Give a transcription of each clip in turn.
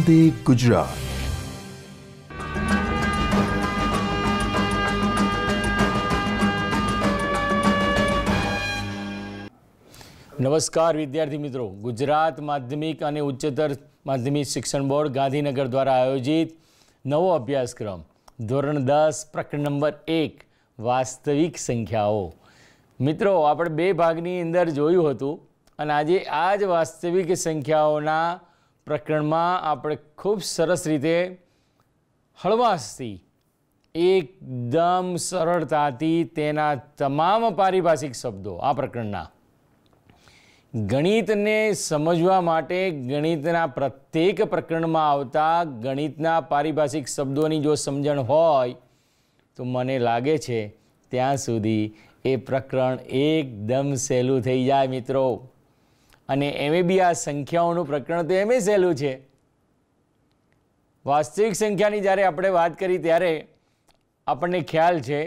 વંદે ગુજરાત નમસ્કાર વિદ્યાર્થી મિત્રો ગુજરાત માધ્યમિક અને ઉચ્ચતર માધ્યમિક શિક્ષણ બોર્ડ ગાંધીનગર દ્વારા આયોજિત નવો અભ્યાસક્રમ ધોરણ દસ પ્રકરણ નંબર એક વાસ્તવિક સંખ્યાઓ મિત્રો આપણે બે ભાગની અંદર જોયું હતું અને આજે આ જ વાસ્તવિક સંખ્યાઓના પ્રકરણમાં આપણે ખૂબ સરસ રીતે હળવાશથી એકદમ સરળતાથી તેના તમામ પારિભાષિક શબ્દો આ પ્રકરણના ગણિતને સમજવા માટે ગણિતના પ્રત્યેક પ્રકરણમાં આવતા ગણિતના પારિભાષિક શબ્દોની જો સમજણ હોય તો મને લાગે છે ત્યાં સુધી એ પ્રકરણ એકદમ સહેલું થઈ જાય મિત્રો અને એમે બી આ સંખ્યાઓનું પ્રકરણ તો એમે સહેલું છે વાસ્તવિક સંખ્યાની જ્યારે આપણે વાત કરી ત્યારે આપણને ખ્યાલ છે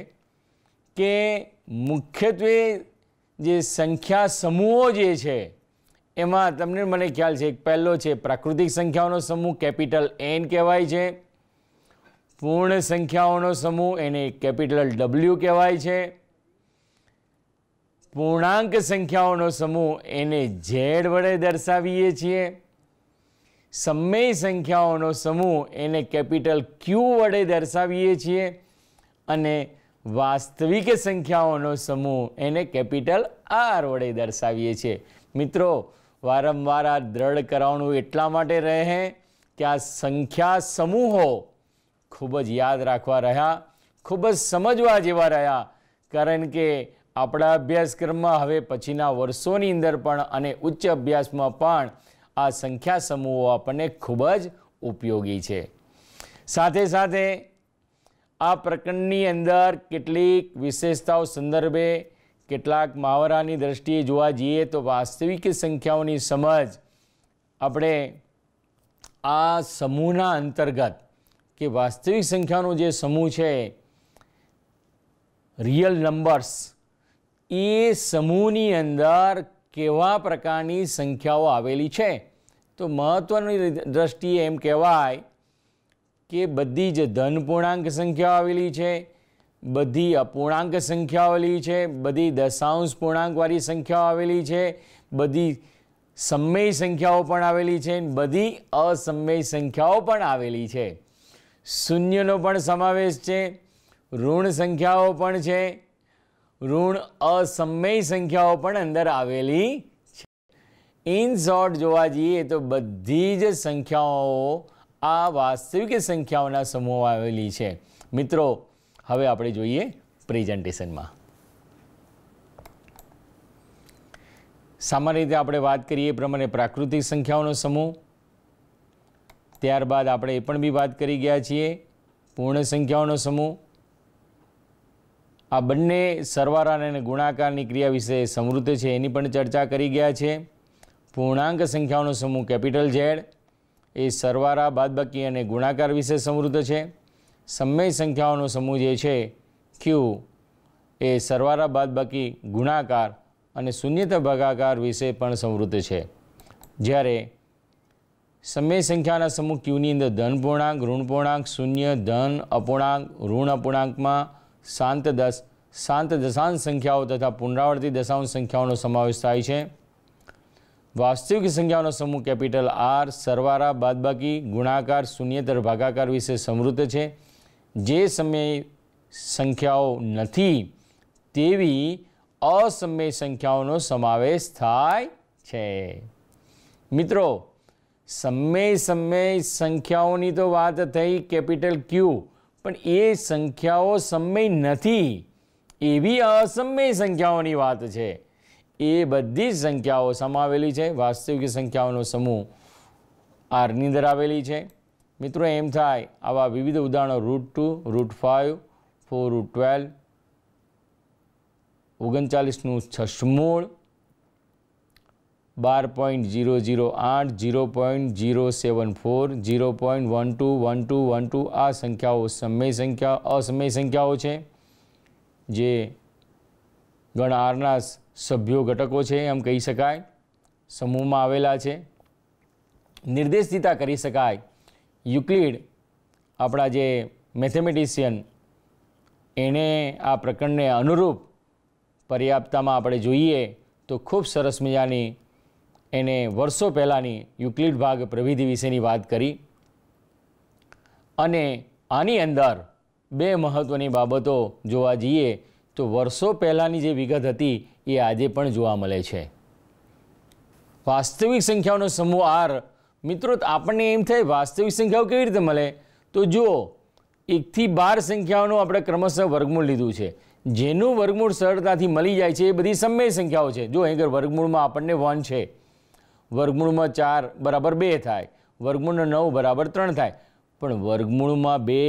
કે મુખ્યત્વે જે સંખ્યા સમૂહો જે છે એમાં તમને મને ખ્યાલ છે એક પહેલો છે પ્રાકૃતિક સંખ્યાઓનો સમૂહ કેપિટલ એન કહેવાય છે પૂર્ણ સંખ્યાઓનો સમૂહ એને કેપિટલ ડબલ્યુ કહેવાય છે પૂર્ણાંક સંખ્યાઓનો સમૂહ એને ઝેડ વડે દર્શાવીએ છીએ સમય સંખ્યાઓનો સમૂહ એને કેપિટલ ક્યુ વડે દર્શાવીએ છીએ અને વાસ્તવિક સંખ્યાઓનો સમૂહ એને કેપિટલ આર વડે દર્શાવીએ છીએ મિત્રો વારંવાર આ દ્રઢ કરાવણું એટલા માટે રહે કે આ સંખ્યા સમૂહો ખૂબ જ યાદ રાખવા રહ્યા ખૂબ જ સમજવા જેવા રહ્યા કારણ કે આપણા અભ્યાસક્રમમાં હવે પછીના વર્ષોની અંદર પણ અને ઉચ્ચ અભ્યાસમાં પણ આ સંખ્યા સમૂહો આપણને ખૂબ જ ઉપયોગી છે સાથે સાથે આ પ્રકરણની અંદર કેટલીક વિશેષતાઓ સંદર્ભે કેટલાક મહાવરાની દ્રષ્ટિએ જોવા જઈએ તો વાસ્તવિક સંખ્યાઓની સમજ આપણે આ સમૂહના અંતર્ગત કે વાસ્તવિક સંખ્યાનો જે સમૂહ છે રિયલ નંબર્સ એ સમૂહની અંદર કેવા પ્રકારની સંખ્યાઓ આવેલી છે તો મહત્ત્વની દ્રષ્ટિએ એમ કહેવાય કે બધી જ ધન પૂર્ણાંક સંખ્યાઓ આવેલી છે બધી અપૂર્ણાંક સંખ્યાઓ આવેલી છે બધી દશાંશ પૂર્ણાંકવાળી સંખ્યાઓ આવેલી છે બધી સમય સંખ્યાઓ પણ આવેલી છે બધી અસમય સંખ્યાઓ પણ આવેલી છે શૂન્યનો પણ સમાવેશ છે ઋણ સંખ્યાઓ પણ છે ઋણ અસમય સંખ્યાઓ પણ અંદર આવેલી છે ઇન શોર્ટ જોવા જઈએ તો બધી જ સંખ્યાઓ આ વાસ્તવિક સંખ્યાઓના સમૂહમાં આવેલી છે મિત્રો હવે આપણે જોઈએ પ્રેઝન્ટેશનમાં સામાન્ય રીતે આપણે વાત કરીએ એ પ્રમાણે પ્રાકૃતિક સંખ્યાઓનો સમૂહ ત્યારબાદ આપણે એ પણ બી વાત કરી ગયા છીએ પૂર્ણ સંખ્યાઓનો સમૂહ આ બંને સરવારા અને ગુણાકારની ક્રિયા વિશે સમૃદ્ધ છે એની પણ ચર્ચા કરી ગયા છે પૂર્ણાંક સંખ્યાઓનો સમૂહ કેપિટલ ઝેડ એ સરવાળા બાદબાકી અને ગુણાકાર વિશે સમૃદ્ધ છે સમય સંખ્યાઓનો સમૂહ જે છે ક્યુ એ સરવાળા બાદબાકી ગુણાકાર અને શૂન્યતા ભાગાકાર વિશે પણ સમૃદ્ધ છે જ્યારે સમય સંખ્યાના સમૂહ ક્યુની અંદર ધન પૂર્ણાંક ઋણ પૂર્ણાંક શૂન્ય ધન અપૂર્ણાંક ઋણ અપૂર્ણાંકમાં શાંત દશ શાંત દશાંશ સંખ્યાઓ તથા પુનરાવર્તિત દશાંશ સંખ્યાઓનો સમાવેશ થાય છે વાસ્તવિક સંખ્યાઓનો સમૂહ કેપિટલ આર સરવારા બાદબાકી ગુણાકાર શૂન્યતર ભાગાકાર વિશે સમૃદ્ધ છે જે સમય સંખ્યાઓ નથી તેવી અસમય સંખ્યાઓનો સમાવેશ થાય છે મિત્રો સમય સમય સંખ્યાઓની તો વાત થઈ કેપિટલ ક્યુ પણ એ સંખ્યાઓ સમય નથી એવી અસમય સંખ્યાઓની વાત છે એ બધી જ સંખ્યાઓ સમાવેલી છે વાસ્તવિક સંખ્યાઓનો સમૂહ આરની અંદર આવેલી છે મિત્રો એમ થાય આવા વિવિધ ઉદાહરણો root two root five four root twelve ઓગણચાલીસનું છસમૂળ બાર પોઈન્ટ ઝીરો ઝીરો આઠ zero point zero seven four zero point one two one two one two આ સંખ્યાઓ સમય સંખ્યા અસમય સંખ્યાઓ છે જે ગણારના સભ્યો ઘટકો છે એમ કહી શકાય સમૂહમાં આવેલા છે નિર્દેશિતા કરી શકાય યુક્લિડ આપણા જે મેથેમેટિશિયન એણે આ પ્રકરણને અનુરૂપ પર્યાપ્તામાં આપણે જોઈએ તો ખૂબ સરસ મજાની એને વર્ષો પહેલાંની યુક્લિડ ભાગ પ્રવિધિ વિશેની વાત કરી અને આની અંદર બે મહત્ત્વની બાબતો જોવા જઈએ તો વર્ષો પહેલાંની જે વિગત હતી એ આજે પણ જોવા મળે છે વાસ્તવિક સંખ્યાઓનો સમૂહ આર મિત્રો આપણને એમ થાય વાસ્તવિક સંખ્યાઓ કેવી રીતે મળે તો જુઓ એકથી બાર સંખ્યાઓનું આપણે ક્રમશઃ વર્ગમૂળ લીધું છે જેનું વર્ગમૂળ સરળતાથી મળી જાય છે એ બધી સમય સંખ્યાઓ છે જો અહીં વર્ગમૂળમાં આપણને વન છે વર્ગમૂળમાં ચાર બરાબર બે થાય વર્ગમૂળમાં નવ બરાબર ત્રણ થાય પણ વર્ગમૂળમાં બે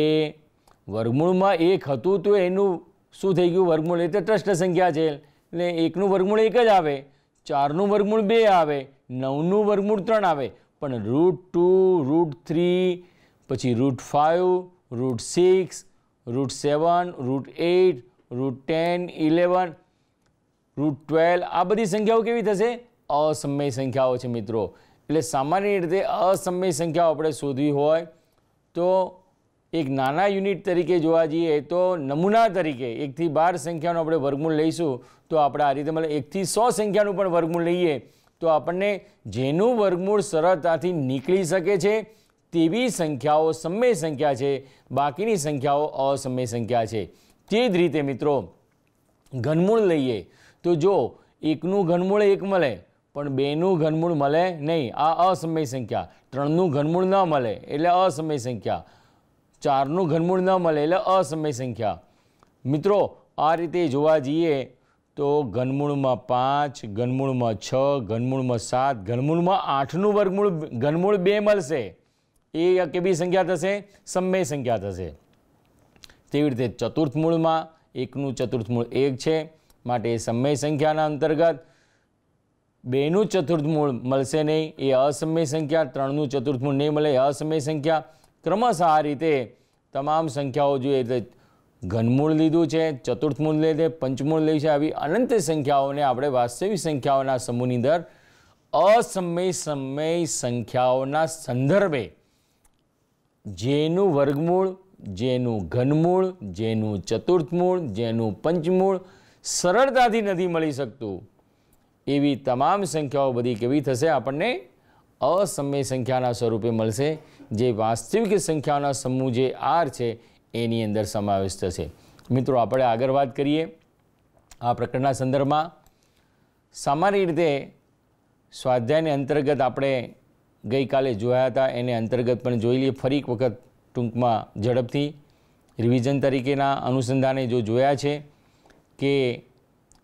વર્ગમૂળમાં એક હતું તો એનું શું થઈ ગયું વર્ગમૂળ એ તો ટ્રસ્ટ સંખ્યા છે એટલે એકનું વર્ગમૂળ એક જ આવે ચારનું વર્ગમૂળ બે આવે નવનું વર્ગમૂળ ત્રણ આવે પણ રૂટ ટુ રૂટ થ્રી પછી root five root six root seven root eight root ten eleven root twelve આ બધી સંખ્યાઓ કેવી થશે અસમય સંખ્યાઓ છે મિત્રો એટલે સામાન્ય રીતે અસમય સંખ્યાઓ આપણે શોધવી હોય તો એક નાના યુનિટ તરીકે જોવા જઈએ તો નમૂના તરીકે એકથી બાર સંખ્યાનું આપણે વર્ગમૂળ લઈશું તો આપણે આ રીતે મતલબ એકથી સો સંખ્યાનું પણ વર્ગમૂળ લઈએ તો આપણને જેનું વર્ગમૂળ સરળતાથી નીકળી શકે છે તેવી સંખ્યાઓ સમય સંખ્યા છે બાકીની સંખ્યાઓ અસમય સંખ્યા છે તે જ રીતે મિત્રો ઘનમૂળ લઈએ તો જો એકનું ઘનમૂળ એક મળે પણ બેનું ઘનમૂળ મળે નહીં આ અસમય સંખ્યા ત્રણનું ઘનમૂળ ન મળે એટલે અસમય સંખ્યા ચારનું ઘનમૂળ ન મળે એટલે અસમય સંખ્યા મિત્રો આ રીતે જોવા જઈએ તો ઘનમૂળમાં પાંચ ઘનમૂળમાં છ ઘનમૂળમાં સાત ઘનમૂળમાં આઠનું વર્ગમૂળ ઘનમૂળ બે મળશે એ કેવી સંખ્યા થશે સમય સંખ્યા થશે તેવી રીતે ચતુર્થ મૂળમાં એકનું ચતુર્થ મૂળ એક છે માટે સમય સંખ્યાના અંતર્ગત બેનું ચતુર્થમૂળ મળશે નહીં એ અસમય સંખ્યા ત્રણનું ચતુર્થમૂળ નહીં મળે અસમય સંખ્યા ક્રમશઃ આ રીતે તમામ સંખ્યાઓ જોઈએ એટલે ઘનમૂળ લીધું છે ચતુર્થમૂળ લીધે પંચમૂળ લીધું છે આવી અનંત સંખ્યાઓને આપણે વાસ્તવિક સંખ્યાઓના સમૂહની અંદર અસમય સમય સંખ્યાઓના સંદર્ભે જેનું વર્ગમૂળ જેનું ઘનમૂળ જેનું ચતુર્થમૂળ જેનું પંચમૂળ સરળતાથી નથી મળી શકતું એવી તમામ સંખ્યાઓ બધી કેવી થશે આપણને અસમય સંખ્યાના સ્વરૂપે મળશે જે વાસ્તવિક સંખ્યાઓના સમૂહ જે આર છે એની અંદર સમાવેશ થશે મિત્રો આપણે આગળ વાત કરીએ આ પ્રકરણના સંદર્ભમાં સામાન્ય રીતે સ્વાધ્યાયને અંતર્ગત આપણે ગઈકાલે જોયા હતા એને અંતર્ગત પણ જોઈ લઈએ ફરી એક વખત ટૂંકમાં ઝડપથી રિવિઝન તરીકેના અનુસંધાને જો જોયા છે કે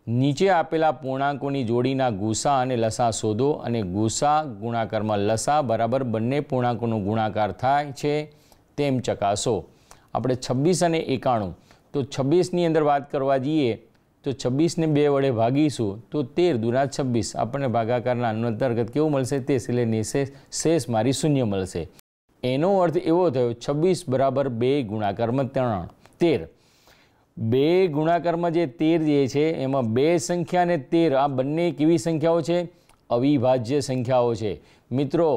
નીચે આપેલા પૂર્ણાંકોની જોડીના ગુસા અને લસા શોધો અને ગુસા ગુણાકારમાં લસા બરાબર બંને પૂર્ણાંકોનો ગુણાકાર થાય છે તેમ ચકાસો આપણે છવ્વીસ અને એકાણું તો છવ્વીસની અંદર વાત કરવા જઈએ તો છવ્વીસને બે વડે ભાગીશું તો તેર દુના છવ્વીસ આપણને ભાગાકારના અંતર્ગત કેવું મળશે તે સિલેની શેષ શેષ મારી શૂન્ય મળશે એનો અર્થ એવો થયો છવ્વીસ બરાબર બે ગુણાકારમાં ત્રણ તેર બે ગુણાકારમાં જે તેર જે છે એમાં બે સંખ્યા અને તેર આ બંને કેવી સંખ્યાઓ છે અવિભાજ્ય સંખ્યાઓ છે મિત્રો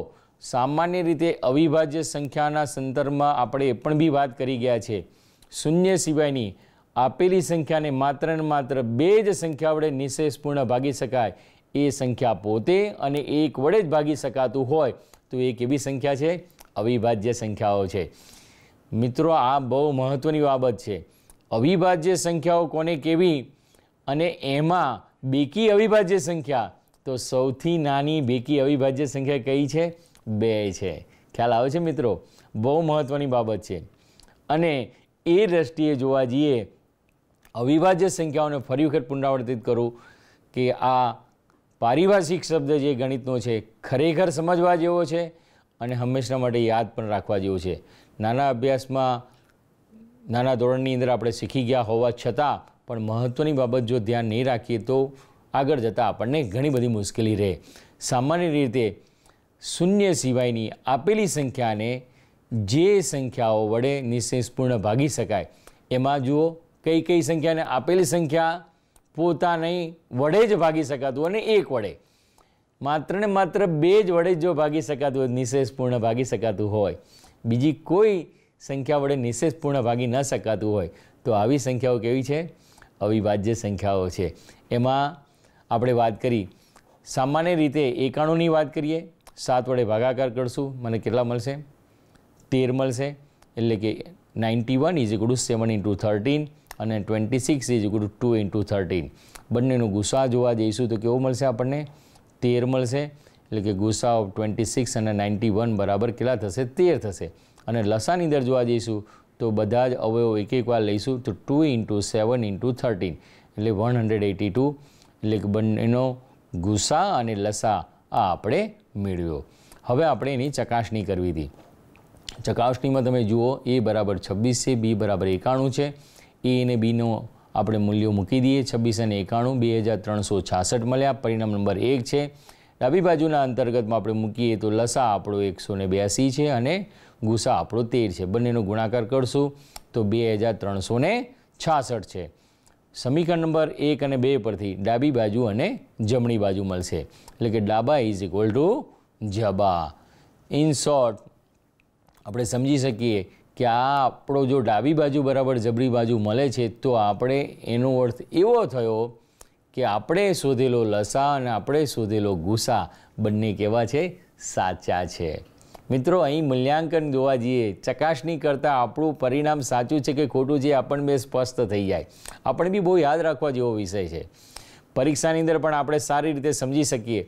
સામાન્ય રીતે અવિભાજ્ય સંખ્યાના સંદર્ભમાં આપણે એ પણ બી વાત કરી ગયા છે શૂન્ય સિવાયની આપેલી સંખ્યાને માત્ર ને માત્ર બે જ સંખ્યા વડે નિશેષપૂર્ણ ભાગી શકાય એ સંખ્યા પોતે અને એક વડે જ ભાગી શકાતું હોય તો એ કેવી સંખ્યા છે અવિભાજ્ય સંખ્યાઓ છે મિત્રો આ બહુ મહત્ત્વની બાબત છે અવિભાજ્ય સંખ્યાઓ કોને કેવી અને એમાં બેકી અવિભાજ્ય સંખ્યા તો સૌથી નાની બેકી અવિભાજ્ય સંખ્યા કઈ છે બે છે ખ્યાલ આવે છે મિત્રો બહુ મહત્ત્વની બાબત છે અને એ દ્રષ્ટિએ જોવા જઈએ અવિભાજ્ય સંખ્યાઓને ફરી વખત પુનરાવર્તિત કરું કે આ પારિભાષિક શબ્દ જે ગણિતનો છે ખરેખર સમજવા જેવો છે અને હંમેશા માટે યાદ પણ રાખવા જેવો છે નાના અભ્યાસમાં નાના ધોરણની અંદર આપણે શીખી ગયા હોવા છતાં પણ મહત્ત્વની બાબત જો ધ્યાન નહીં રાખીએ તો આગળ જતાં આપણને ઘણી બધી મુશ્કેલી રહે સામાન્ય રીતે શૂન્ય સિવાયની આપેલી સંખ્યાને જે સંખ્યાઓ વડે નિશેષપૂર્ણ ભાગી શકાય એમાં જુઓ કઈ કઈ સંખ્યાને આપેલી સંખ્યા પોતાની વડે જ ભાગી શકાતું અને એક વડે માત્ર ને માત્ર બે જ વડે જો ભાગી શકાતું હોય નિશેષપૂર્ણ ભાગી શકાતું હોય બીજી કોઈ સંખ્યા વડે નિશેષપૂર્ણ ભાગી ન શકાતું હોય તો આવી સંખ્યાઓ કેવી છે અવિભાજ્ય સંખ્યાઓ છે એમાં આપણે વાત કરી સામાન્ય રીતે એકાણુંની વાત કરીએ સાત વડે ભાગાકાર કરશું મને કેટલા મળશે તેર મળશે એટલે કે ninety one is equal to seven into thirteen અને twenty six is equal to into thirteen બંનેનું ગુસ્સા જોવા જઈશું તો કેવો મળશે આપણને તેર મળશે એટલે કે ગુસ્સા ઓફ ટ્વેન્ટી સિક્સ અને નાઇન્ટી વન બરાબર કેટલા થશે તેર થશે અને લસાની અંદર જોવા જઈશું તો બધા જ અવયવો એક એક વાર લઈશું તો two into seven into thirteen એટલે વન હંડ્રેડ એટી ટુ એટલે બંનેનો ગુસ્સા અને લસા આ આપણે મેળવ્યો હવે આપણે એની ચકાસણી કરવી હતી ચકાસણીમાં તમે જુઓ એ બરાબર છવ્વીસ છે બી બરાબર એકાણું છે એ અને બીનો આપણે મૂલ્યો મૂકી દઈએ છવ્વીસ અને એકાણું બે હજાર ત્રણસો છાસઠ મળ્યા પરિણામ નંબર એક છે ડાબી બાજુના અંતર્ગતમાં આપણે મૂકીએ તો લસા આપણો એકસો ને બ્યાસી છે અને ગુસા આપણો તેર છે બંનેનો ગુણાકાર કરશું તો બે હજાર ત્રણસો છાસઠ છે સમીકરણ નંબર એક અને બે પરથી ડાબી બાજુ અને જમણી બાજુ મળશે એટલે કે ડાબા ઇઝ ઇક્વલ ટુ જબા ઇન શોર્ટ આપણે સમજી શકીએ કે આ આપણો જો ડાબી બાજુ બરાબર જબરી બાજુ મળે છે તો આપણે એનો અર્થ એવો થયો કે આપણે શોધેલો લસા અને આપણે શોધેલો ગુસા બંને કેવા છે સાચા છે મિત્રો અહીં મૂલ્યાંકન જોવા જઈએ ચકાસણી કરતાં આપણું પરિણામ સાચું છે કે ખોટું છે આપણને બે સ્પષ્ટ થઈ જાય આપણે બી બહુ યાદ રાખવા જેવો વિષય છે પરીક્ષાની અંદર પણ આપણે સારી રીતે સમજી શકીએ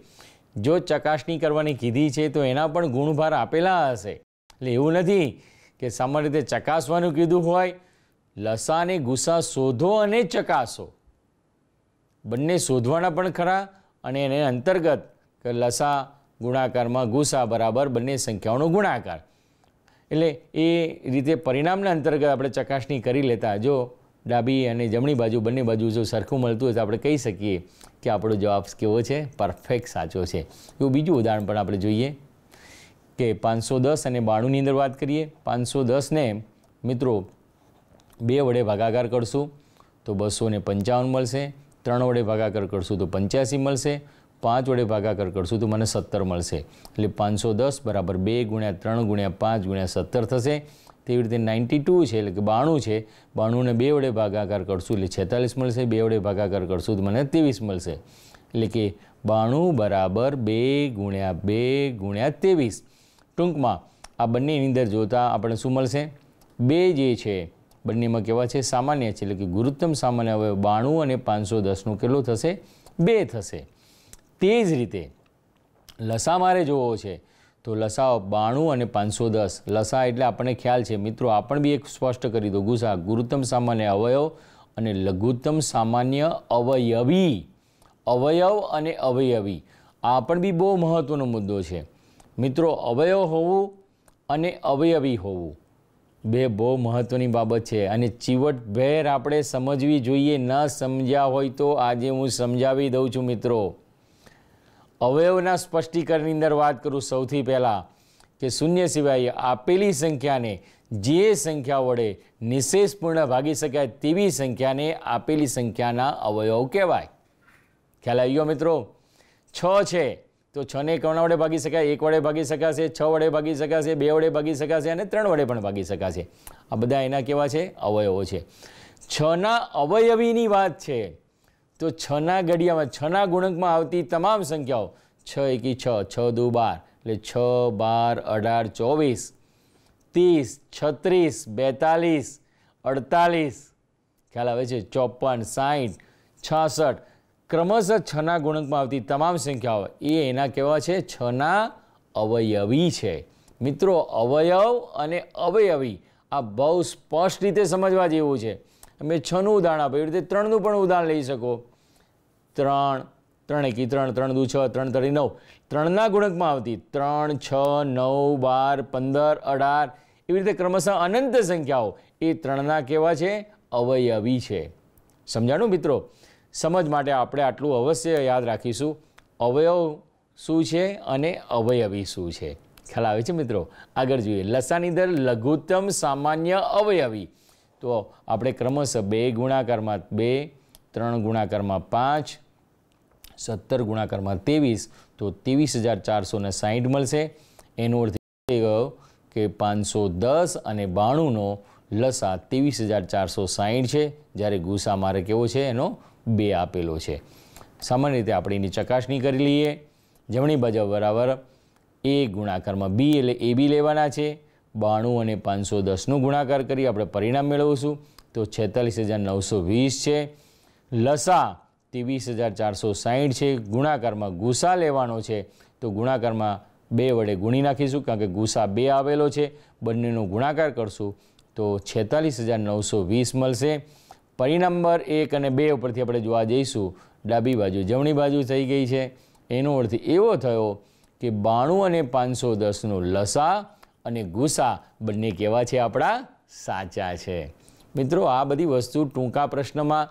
જો ચકાસણી કરવાની કીધી છે તો એના પણ ગુણભાર આપેલા હશે એટલે એવું નથી કે સામાન્ય રીતે ચકાસવાનું કીધું હોય લસાને ગુસ્સા શોધો અને ચકાસો બંને શોધવાના પણ ખરા અને એને અંતર્ગત કે લસા ગુણાકારમાં ગુસા બરાબર બંને સંખ્યાઓનો ગુણાકાર એટલે એ રીતે પરિણામના અંતર્ગત આપણે ચકાસણી કરી લેતા જો ડાબી અને જમણી બાજુ બંને બાજુ જો સરખું મળતું હોય તો આપણે કહી શકીએ કે આપણો જવાબ કેવો છે પરફેક્ટ સાચો છે એવું બીજું ઉદાહરણ પણ આપણે જોઈએ કે પાંચસો દસ અને બાણુંની અંદર વાત કરીએ પાંચસો દસને મિત્રો બે વડે ભાગાકાર કરશું તો બસો પંચાવન મળશે ત્રણ વડે ભાગાકાર કરશું તો પંચ્યાસી મળશે પાંચ વડે ભાગાકાર કરશું તો મને સત્તર મળશે એટલે પાંચસો દસ બરાબર બે ગુણ્યા ત્રણ ગુણ્યા પાંચ ગુણ્યા સત્તર થશે તેવી રીતે નાઇન્ટી ટુ છે એટલે કે બાણું છે બાણુંને બે વડે ભાગાકાર કરશું એટલે છેતાલીસ મળશે બે વડે ભાગાકાર કરશું તો મને ત્રેવીસ મળશે એટલે કે બાણું બરાબર બે ગુણ્યા બે ગુણ્યા ત્રેવીસ ટૂંકમાં આ બંનેની અંદર જોતાં આપણે શું મળશે બે જે છે બંનેમાં કેવા છે સામાન્ય છે એટલે કે ગુરુત્તમ સામાન્ય હવે બાણું અને પાંચસો દસનું કેટલું થશે બે થશે તે જ રીતે લસા મારે જોવો છે તો લસા બાણું અને પાંચસો દસ લસા એટલે આપણને ખ્યાલ છે મિત્રો આ પણ બી એક સ્પષ્ટ કરી દો ગુસા ગુરુત્તમ સામાન્ય અવયવ અને લઘુત્તમ સામાન્ય અવયવી અવયવ અને અવયવી આ પણ બી બહુ મહત્ત્વનો મુદ્દો છે મિત્રો અવયવ હોવું અને અવયવી હોવું બે બહુ મહત્ત્વની બાબત છે અને ચીવટભેર આપણે સમજવી જોઈએ ન સમજ્યા હોય તો આજે હું સમજાવી દઉં છું મિત્રો અવયવના સ્પષ્ટીકરણની અંદર વાત કરું સૌથી પહેલાં કે શૂન્ય સિવાય આપેલી સંખ્યાને જે સંખ્યા વડે નિશેષપૂર્ણ ભાગી શકાય તેવી સંખ્યાને આપેલી સંખ્યાના અવયવ કહેવાય ખ્યાલ આવ્યો મિત્રો છ છે તો છને કોના વડે ભાગી શકાય એક વડે ભાગી શકાશે છ વડે ભાગી શકાશે બે વડે ભાગી શકાશે અને ત્રણ વડે પણ ભાગી શકાશે આ બધા એના કેવા છે અવયવો છે છના અવયવીની વાત છે તો છના ગઢિયામાં છના ગુણકમાં આવતી તમામ સંખ્યાઓ છ એકી છ છ દુ બાર એટલે છ બાર અઢાર ચોવીસ ત્રીસ છત્રીસ બેતાલીસ અડતાલીસ ખ્યાલ આવે છે ચોપન સાઠ છાસઠ ક્રમશઃ છના ગુણકમાં આવતી તમામ સંખ્યાઓ એ એના કેવા છે છના અવયવી છે મિત્રો અવયવ અને અવયવી આ બહુ સ્પષ્ટ રીતે સમજવા જેવું છે તમે છનું ઉદાહરણ આપો એવી રીતે ત્રણનું પણ ઉદાહરણ લઈ શકો ત્રણ ત્રણ એકી ત્રણ ત્રણ દુ છ ત્રણ તરી નવ ત્રણના ગુણકમાં આવતી ત્રણ છ નવ બાર પંદર અઢાર એવી રીતે ક્રમશઃ અનંત સંખ્યાઓ એ ત્રણના કેવા છે અવયવી છે સમજાણું મિત્રો સમજ માટે આપણે આટલું અવશ્ય યાદ રાખીશું અવયવ શું છે અને અવયવી શું છે ખ્યાલ આવે છે મિત્રો આગળ જોઈએ લસાની દર લઘુત્તમ સામાન્ય અવયવી તો આપણે ક્રમશઃ બે ગુણાકારમાં બે ત્રણ ગુણાકારમાં પાંચ સત્તર ગુણાકારમાં ત્રેવીસ તો ત્રેવીસ હજાર ચારસો ને સાહીઠ મળશે એનો અર્થ એ ગયો કે પાંચસો દસ અને બાણુંનો લસા ત્રેવીસ હજાર ચારસો સાહીઠ છે જ્યારે ગુસા મારે કેવો છે એનો બે આપેલો છે સામાન્ય રીતે આપણે એની ચકાસણી કરી લઈએ જમણી બાજુ બરાબર એ ગુણાકારમાં બી એટલે એ બી લેવાના છે બાણું અને પાંચસો દસનો ગુણાકાર કરી આપણે પરિણામ મેળવીશું તો છેતાલીસ હજાર નવસો વીસ છે લસા ત્રેવીસ હજાર ચારસો સાહીઠ છે ગુણાકારમાં ગુસા લેવાનો છે તો ગુણાકારમાં બે વડે ગુણી નાખીશું કારણ કે ગુસા બે આવેલો છે બંનેનો ગુણાકાર કરશું તો છેતાલીસ હજાર નવસો વીસ મળશે પરિણંબર એક અને બે ઉપરથી આપણે જોવા જઈશું ડાબી બાજુ જમણી બાજુ થઈ ગઈ છે એનો અર્થ એવો થયો કે બાણું અને પાંચસો દસનો લસા અને ગુસ્સા બંને કેવા છે આપણા સાચા છે મિત્રો આ બધી વસ્તુ ટૂંકા પ્રશ્નમાં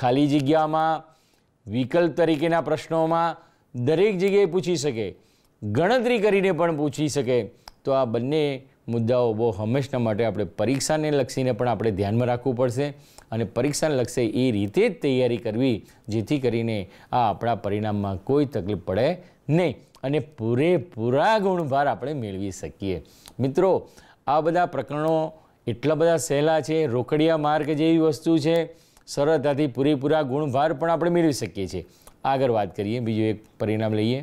ખાલી જગ્યામાં વિકલ્પ તરીકેના પ્રશ્નોમાં દરેક જગ્યાએ પૂછી શકે ગણતરી કરીને પણ પૂછી શકે તો આ બંને મુદ્દાઓ બહુ હંમેશા માટે આપણે પરીક્ષાને લક્ષીને પણ આપણે ધ્યાનમાં રાખવું પડશે અને પરીક્ષાને લક્ષે એ રીતે જ તૈયારી કરવી જેથી કરીને આ આપણા પરિણામમાં કોઈ તકલીફ પડે નહીં અને પૂરેપૂરા ગુણભાર આપણે મેળવી શકીએ મિત્રો આ બધા પ્રકરણો એટલા બધા સહેલા છે રોકડિયા માર્ગ જેવી વસ્તુ છે સરળતાથી પૂરેપૂરા ગુણભાર પણ આપણે મેળવી શકીએ છીએ આગળ વાત કરીએ બીજું એક પરિણામ લઈએ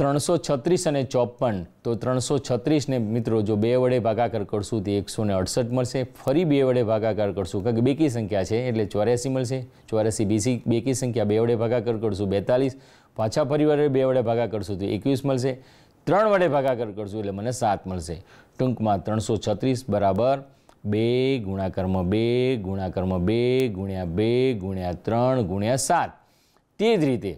ત્રણસો છત્રીસ અને ચોપન તો ત્રણસો છત્રીસને મિત્રો જો બે વડે ભાગાકાર કરશું તો એકસો અડસઠ મળશે ફરી બે વડે ભાગાકાર કરશું કારણ કે બેકી સંખ્યા છે એટલે ચોર્યાસી મળશે ચોર્યાસી બીસી બેકી સંખ્યા બે વડે ભાગાકાર કરશું બેતાલીસ પાછા ફરી વડે બે વડે ભાગા કરશું તો એકવીસ મળશે ત્રણ વડે ભાગાકાર કરશું એટલે મને સાત મળશે ટૂંકમાં ત્રણસો છત્રીસ બરાબર બે ગુણાકારમાં બે ગુણાકારમાં બે ગુણ્યા બે ગુણ્યા ત્રણ ગુણ્યા સાત તે જ રીતે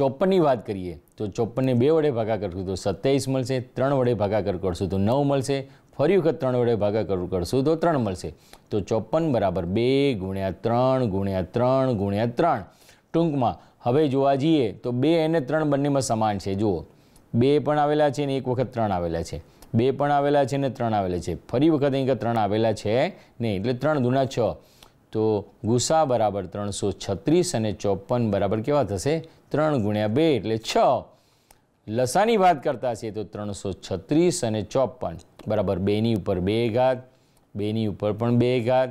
ચોપનની વાત કરીએ તો ચોપનને બે વડે ભાગાકાર કરશું તો સત્યાવીસ મળશે ત્રણ વડે ભાગાકાર કરશું તો નવ મળશે ફરી વખત ત્રણ વડે ભાગાકાર કરશું તો ત્રણ મળશે તો ચોપન બરાબર બે ગુણ્યા ત્રણ ગુણ્યા ત્રણ ગુણ્યા ત્રણ ટૂંકમાં હવે જોવા જઈએ તો બે અને ત્રણ બંનેમાં સમાન છે જુઓ બે પણ આવેલા છે ને એક વખત ત્રણ આવેલા છે બે પણ આવેલા છે ને ત્રણ આવેલા છે ફરી વખત અહીંયા ત્રણ આવેલા છે નહીં એટલે ત્રણ ગુણા છ તો ગુસા બરાબર ત્રણસો છત્રીસ અને ચોપન બરાબર કેવા થશે ત્રણ ગુણ્યા બે એટલે છ લસાની વાત કરતા છીએ તો ત્રણસો છત્રીસ અને ચોપન બરાબર બેની ઉપર બે ઘાત બેની ઉપર પણ બે ઘાત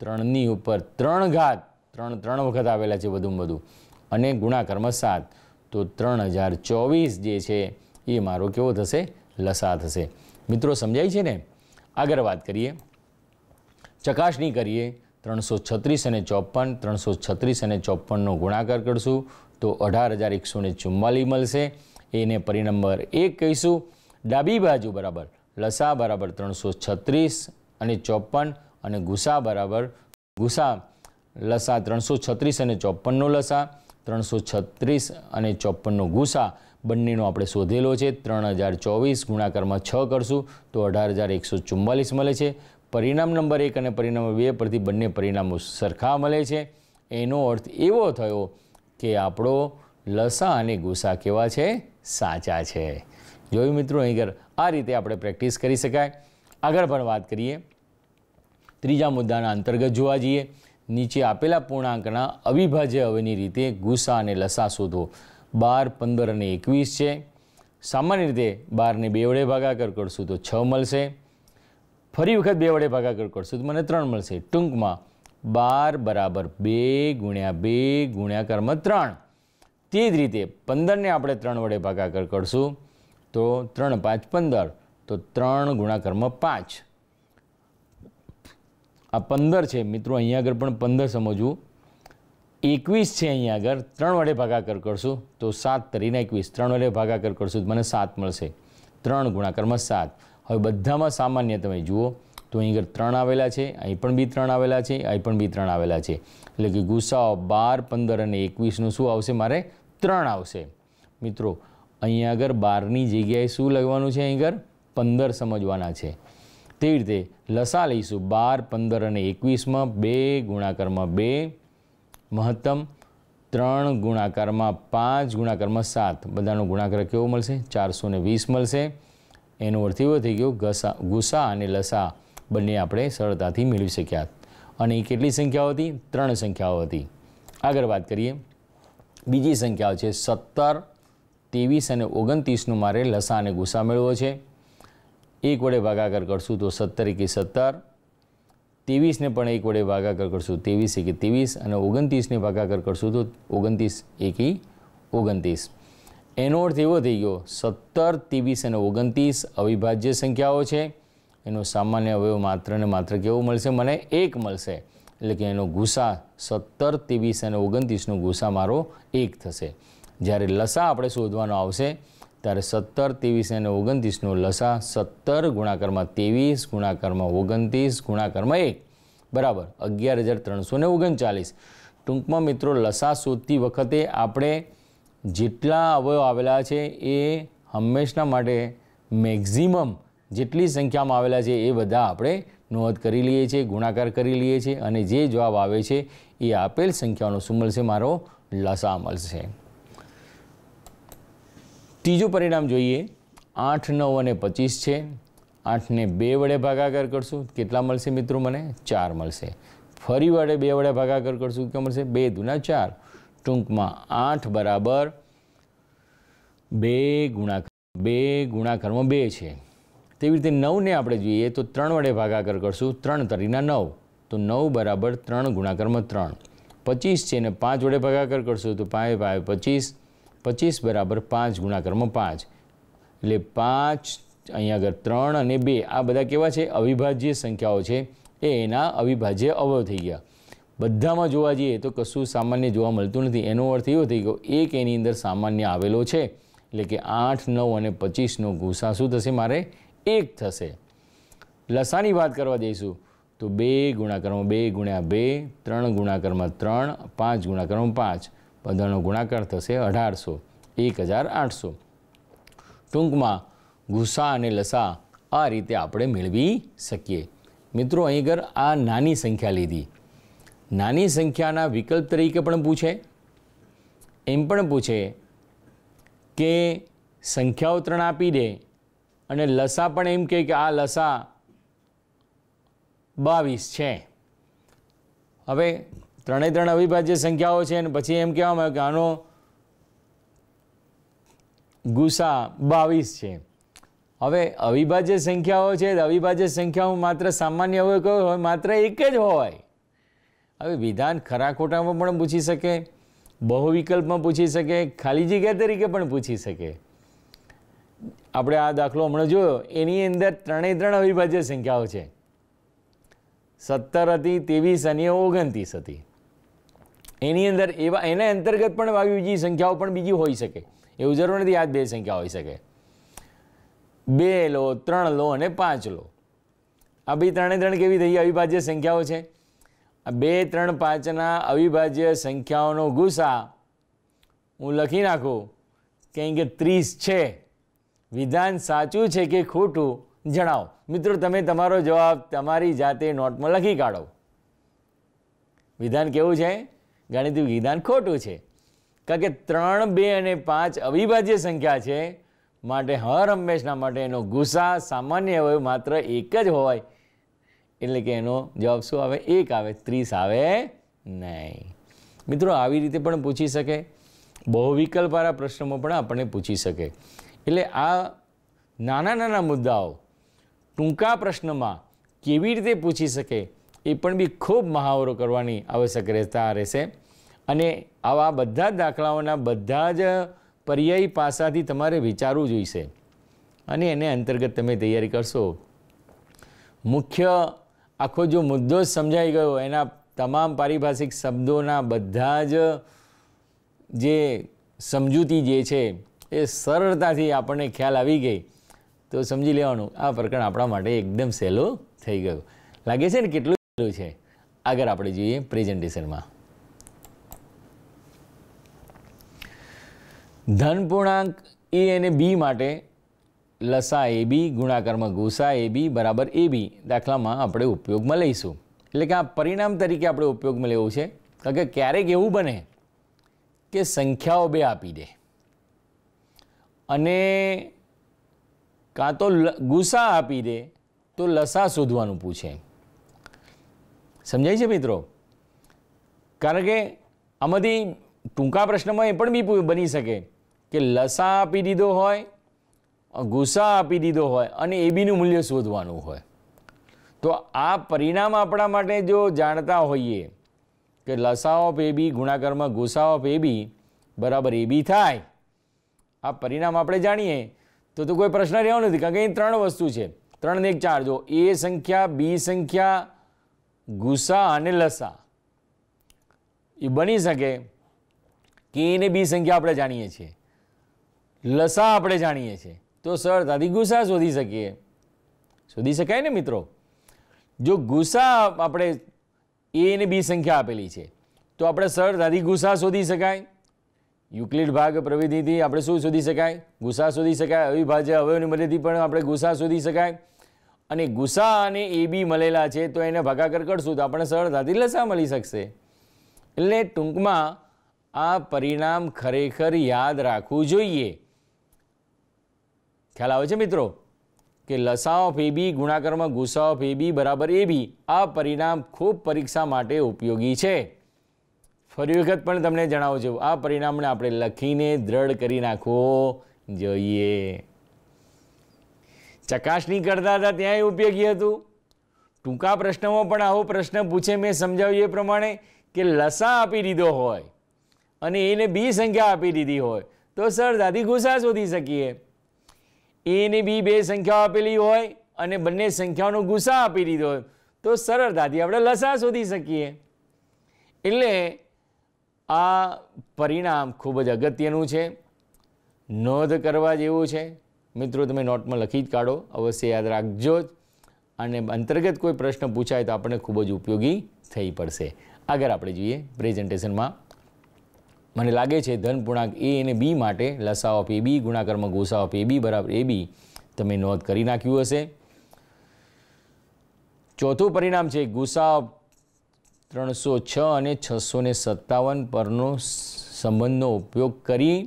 ત્રણની ઉપર ત્રણ ઘાત ત્રણ ત્રણ વખત આવેલા છે વધુમાં વધુ અને ગુણાકારમાં સાત તો ત્રણ હજાર ચોવીસ જે છે એ મારો કેવો થશે લસા થશે મિત્રો સમજાય છે ને આગળ વાત કરીએ ચકાસણી કરીએ ત્રણસો છત્રીસ અને ચોપન ત્રણસો છત્રીસ અને ચોપનનો ગુણાકાર કરશું તો અઢાર હજાર એકસો ને ચુમ્માલીસ મળશે એને પરિણંબર એક કહીશું ડાબી બાજુ બરાબર લસા બરાબર ત્રણસો છત્રીસ અને ચોપન અને ગુસા બરાબર ગુસા લસા ત્રણસો છત્રીસ અને ચોપનનો લસા ત્રણસો છત્રીસ અને ચોપ્પનનો ગુસા બંનેનો આપણે શોધેલો છે ત્રણ હજાર ચોવીસ ગુણાકારમાં છ કરશું તો અઢાર હજાર એકસો ચુમ્માલીસ મળે છે પરિણામ નંબર એક અને પરિણામ બે પરથી બંને પરિણામો સરખા મળે છે એનો અર્થ એવો થયો કે આપણો લસા અને ગુસા કેવા છે સાચા છે જોયું મિત્રો અહીં આ રીતે આપણે પ્રેક્ટિસ કરી શકાય આગળ પણ વાત કરીએ ત્રીજા મુદ્દાના અંતર્ગત જોવા જઈએ નીચે આપેલા પૂર્ણાંકના અવિભાજ્ય હવેની રીતે ગુસા અને લસા શોધો બાર પંદર અને એકવીસ છે સામાન્ય રીતે બારને બે વડે ભાગાકાર કરશું તો છ મળશે ફરી વખત બે વડે ભાગાકાર કરશું તો મને ત્રણ મળશે ટૂંકમાં બાર બરાબર બે ગુણ્યા બે ગુણ્યાકારમાં ત્રણ તે જ રીતે પંદરને આપણે ત્રણ વડે ભાગાકાર કરશું તો ત્રણ પાંચ પંદર તો ત્રણ ગુણાકારમાં પાંચ આ પંદર છે મિત્રો અહીંયા આગળ પણ પંદર સમજવું એકવીસ છે અહીંયા આગળ ત્રણ વડે ભાગાકાર કરશું તો સાત તરીને એકવીસ ત્રણ વડે ભાગાકાર કરશું મને સાત મળશે ત્રણ ગુણાકારમાં સાત હવે બધામાં સામાન્ય તમે જુઓ તો અહીં આગળ ત્રણ આવેલા છે અહીં પણ બી ત્રણ આવેલા છે અહીં પણ બી ત્રણ આવેલા છે એટલે કે ગુસાઓ બાર પંદર અને એકવીસનું શું આવશે મારે ત્રણ આવશે મિત્રો અહીંયા આગળ બારની જગ્યાએ શું લખવાનું છે અહીં આગળ પંદર સમજવાના છે તેવી રીતે લસા લઈશું બાર પંદર અને એકવીસમાં બે ગુણાકારમાં બે મહત્તમ ત્રણ ગુણાકારમાં પાંચ ગુણાકારમાં સાત બધાનો ગુણાકાર કેવો મળશે ચારસો વીસ મળશે એનો અર્થ એવો થઈ ગયો ઘસા ગુસા અને લસા બંને આપણે સરળતાથી મેળવી શક્યા અને એ કેટલી સંખ્યાઓ હતી ત્રણ સંખ્યાઓ હતી આગળ વાત કરીએ બીજી સંખ્યાઓ છે સત્તર ત્રેવીસ અને ઓગણત્રીસનું મારે લસા અને ગુસા મેળવો છે એક વડે ભાગાકાર કરશું તો સત્તર એકી સત્તર ત્રેવીસને પણ એક વડે ભાગાકાર કરશું ત્રેવીસ એકી ત્રેવીસ અને ઓગણત્રીસને ભાગાકાર કરશું તો ઓગણત્રીસ એકી ઓગણત્રીસ એનો અર્થ એવો થઈ ગયો સત્તર ત્રેવીસ અને ઓગણત્રીસ અવિભાજ્ય સંખ્યાઓ છે એનો સામાન્ય અવયવ માત્ર ને માત્ર કેવો મળશે મને એક મળશે એટલે કે એનો ગુસા સત્તર ત્રેવીસ અને ઓગણત્રીસનો ગુસા મારો એક થશે જ્યારે લસા આપણે શોધવાનો આવશે ત્યારે સત્તર ત્રેવીસ અને ઓગણત્રીસનો લસા સત્તર ગુણાકારમાં ત્રેવીસ ગુણાકારમાં ઓગણત્રીસ ગુણાકારમાં એક બરાબર અગિયાર હજાર ત્રણસો ને ઓગણચાલીસ ટૂંકમાં મિત્રો લસા શોધતી વખતે આપણે જેટલા અવયવ આવેલા છે એ હંમેશના માટે મેક્ઝિમમ જેટલી સંખ્યામાં આવેલા છે એ બધા આપણે નોંધ કરી લઈએ છીએ ગુણાકાર કરી લઈએ છીએ અને જે જવાબ આવે છે એ આપેલ સંખ્યાનો શું મળશે મારો લસા મળશે ત્રીજું પરિણામ જોઈએ આઠ નવ અને પચીસ છે આઠને બે વડે ભાગાકાર કરશું કેટલા મળશે મિત્રો મને ચાર મળશે ફરી વડે બે વડે ભાગાકાર કરશું કે મળશે બે દુના ચાર ટૂંકમાં આઠ બરાબર બે ગુણાકાર બે ગુણાકારમાં બે છે તેવી રીતે નવને આપણે જોઈએ તો ત્રણ વડે ભાગાકાર કરશું ત્રણ તરીના નવ તો નવ બરાબર ત્રણ ગુણાકારમાં ત્રણ પચીસ છે ને પાંચ વડે ભાગાકાર કરશું તો પાંચ પાંચ પચીસ પચીસ બરાબર પાંચ ગુણાકારમાં પાંચ એટલે પાંચ અહીંયા આગળ ત્રણ અને બે આ બધા કેવા છે અવિભાજ્ય સંખ્યાઓ છે એ એના અવિભાજ્ય અવયવ થઈ ગયા બધામાં જોવા જઈએ તો કશું સામાન્ય જોવા મળતું નથી એનો અર્થ એવો થઈ ગયો એક એની અંદર સામાન્ય આવેલો છે એટલે કે આઠ નવ અને પચીસનો ગુસા શું થશે મારે એક થશે લસાની વાત કરવા જઈશું તો બે ગુણાકારમાં બે ગુણ્યા બે ત્રણ ગુણાકારમાં ત્રણ પાંચ ગુણાકારમાં પાંચ બધાનો ગુણાકાર થશે અઢારસો એક હજાર આઠસો ટૂંકમાં ગુસ્સા અને લસા આ રીતે આપણે મેળવી શકીએ મિત્રો અહીં આગળ આ નાની સંખ્યા લીધી નાની સંખ્યાના વિકલ્પ તરીકે પણ પૂછે એમ પણ પૂછે કે સંખ્યાઓ ત્રણ આપી દે અને લસા પણ એમ કહે કે આ લસા બાવીસ છે હવે ત્રણે ત્રણ અવિભાજ્ય સંખ્યાઓ છે અને પછી એમ કહેવામાં આવે કે આનો ગુસા બાવીસ છે હવે અવિભાજ્ય સંખ્યાઓ છે અવિભાજ્ય સંખ્યાઓ માત્ર સામાન્ય હોય કયો હોય માત્ર એક જ હોય હવે વિધાન ખરા ખોટામાં પણ પૂછી શકે બહુ વિકલ્પમાં પૂછી શકે ખાલી જગ્યા તરીકે પણ પૂછી શકે આપણે આ દાખલો હમણાં જોયો એની અંદર ત્રણેય ત્રણ અવિભાજ્ય સંખ્યાઓ છે સત્તર હતી ત્રેવીસ અને ઓગણત્રીસ હતી એની અંદર એવા એના અંતર્ગત પણ આવી બીજી સંખ્યાઓ પણ બીજી હોઈ શકે એવું જરૂર નથી આ બે સંખ્યા હોઈ શકે બે લો ત્રણ લો અને પાંચ લો આ બી ત્રણે ત્રણ કેવી થઈ અવિભાજ્ય સંખ્યાઓ છે આ બે ત્રણ પાંચના અવિભાજ્ય સંખ્યાઓનો ગુસા હું લખી નાખું કેમ કે ત્રીસ છે વિધાન સાચું છે કે ખોટું જણાવો મિત્રો તમે તમારો જવાબ તમારી જાતે નોટમાં લખી કાઢો વિધાન કેવું છે ગાણિતિક વિધાન ખોટું છે કારણ કે ત્રણ બે અને પાંચ અવિભાજ્ય સંખ્યા છે માટે હર હંમેશના માટે એનો ગુસ્સા સામાન્ય હોય માત્ર એક જ હોય એટલે કે એનો જવાબ શું આવે એક આવે ત્રીસ આવે નહીં મિત્રો આવી રીતે પણ પૂછી શકે બહુ વિકલ્પવાળા પ્રશ્નોમાં પણ આપણને પૂછી શકે એટલે આ નાના નાના મુદ્દાઓ ટૂંકા પ્રશ્નમાં કેવી રીતે પૂછી શકે એ પણ બી ખૂબ મહાવરો કરવાની આવશ્યકતા રહેશે અને આવા બધા જ દાખલાઓના બધા જ પર્યાયી પાસાથી તમારે વિચારવું જોઈશે અને એને અંતર્ગત તમે તૈયારી કરશો મુખ્ય આખો જો મુદ્દો સમજાઈ ગયો એના તમામ પારિભાષિક શબ્દોના બધા જ જે સમજૂતી જે છે એ સરળતાથી આપણને ખ્યાલ આવી ગઈ તો સમજી લેવાનું આ પ્રકરણ આપણા માટે એકદમ સહેલું થઈ ગયું લાગે છે ને કેટલું છે આગળ આપણે જોઈએ પ્રેઝન્ટેશનમાં ધન પૂર્ણાંક એ અને બી માટે લસા એ બી ગુણાકારમાં ગુસા એ બી બરાબર એ બી દાખલામાં આપણે ઉપયોગમાં લઈશું એટલે કે આ પરિણામ તરીકે આપણે ઉપયોગમાં લેવું છે કારણ કે ક્યારેક એવું બને કે સંખ્યાઓ બે આપી દે અને કાં તો ગુસા આપી દે તો લસા શોધવાનું પૂછે સમજાય છે મિત્રો કારણ કે આમાંથી ટૂંકા પ્રશ્નમાં એ પણ બી બની શકે કે લસા આપી દીધો હોય ગુસ્સા આપી દીધો હોય અને એબીનું મૂલ્ય શોધવાનું હોય તો આ પરિણામ આપણા માટે જો જાણતા હોઈએ કે લસા ઓફ એબી ગુણાકારમાં ગુસા ઓફ એબી બરાબર એબી થાય આ પરિણામ આપણે જાણીએ તો તો કોઈ પ્રશ્ન રહેવાનો નથી કારણ કે એ ત્રણ વસ્તુ છે ત્રણ ને એક ચાર જો એ સંખ્યા બી સંખ્યા ગુસા અને લસા એ બની શકે કે એને બી સંખ્યા આપણે જાણીએ છીએ લસા આપણે જાણીએ છીએ તો સરળતાથી ગુસા શોધી શકીએ શોધી શકાય ને મિત્રો જો ગુસા આપણે એને બી સંખ્યા આપેલી છે તો આપણે સરળતાથી ગુસા શોધી શકાય યુક્લિડ ભાગ પ્રવિધિથી આપણે શું શોધી શકાય ગુસા શોધી શકાય અવિભાજ્ય અવયવની મદદથી પણ આપણે ગુસા શોધી શકાય અને ગુસ્સા અને એ બી મળેલા છે તો એને ભગાકર કરશું તો આપણને સરળતાથી લસા મળી શકશે એટલે ટૂંકમાં આ પરિણામ ખરેખર યાદ રાખવું જોઈએ ખ્યાલ આવે છે મિત્રો કે લસા ઓફ એ બી ગુણાકારમાં ગુસા ઓફ એ બી બરાબર એ બી આ પરિણામ ખૂબ પરીક્ષા માટે ઉપયોગી છે ફરી વખત પણ તમને જણાવું છું આ પરિણામને આપણે લખીને દ્રઢ કરી નાખવો જોઈએ ચકાસણી કરતા હતા ત્યાંય ઉપયોગી હતું ટૂંકા પ્રશ્નમાં પણ આવો પ્રશ્ન પૂછે મેં સમજાવ્યું એ પ્રમાણે કે લસા આપી દીધો હોય અને એને બી સંખ્યા આપી દીધી હોય તો સર દાદી ગુસ્સા શોધી શકીએ એને બી બે સંખ્યાઓ આપેલી હોય અને બંને સંખ્યાઓનો ગુસ્સા આપી દીધો હોય તો સરળ દાદી આપણે લસા શોધી શકીએ એટલે આ પરિણામ ખૂબ જ અગત્યનું છે નોંધ કરવા જેવું છે મિત્રો તમે નોટમાં લખી જ કાઢો અવશ્ય યાદ રાખજો જ અને અંતર્ગત કોઈ પ્રશ્ન પૂછાય તો આપણને ખૂબ જ ઉપયોગી થઈ પડશે આગળ આપણે જોઈએ પ્રેઝન્ટેશનમાં મને લાગે છે ધન પૂર્ણાંક એ અને બી માટે લસાઓ ઓફ એ બી ગુણાકારમાં ગોસા ઓફ એ બી બરાબર એ બી તમે નોંધ કરી નાખ્યું હશે ચોથું પરિણામ છે ગુસાઓ ત્રણસો છ અને છસો ને સત્તાવન પરનો સંબંધનો ઉપયોગ કરી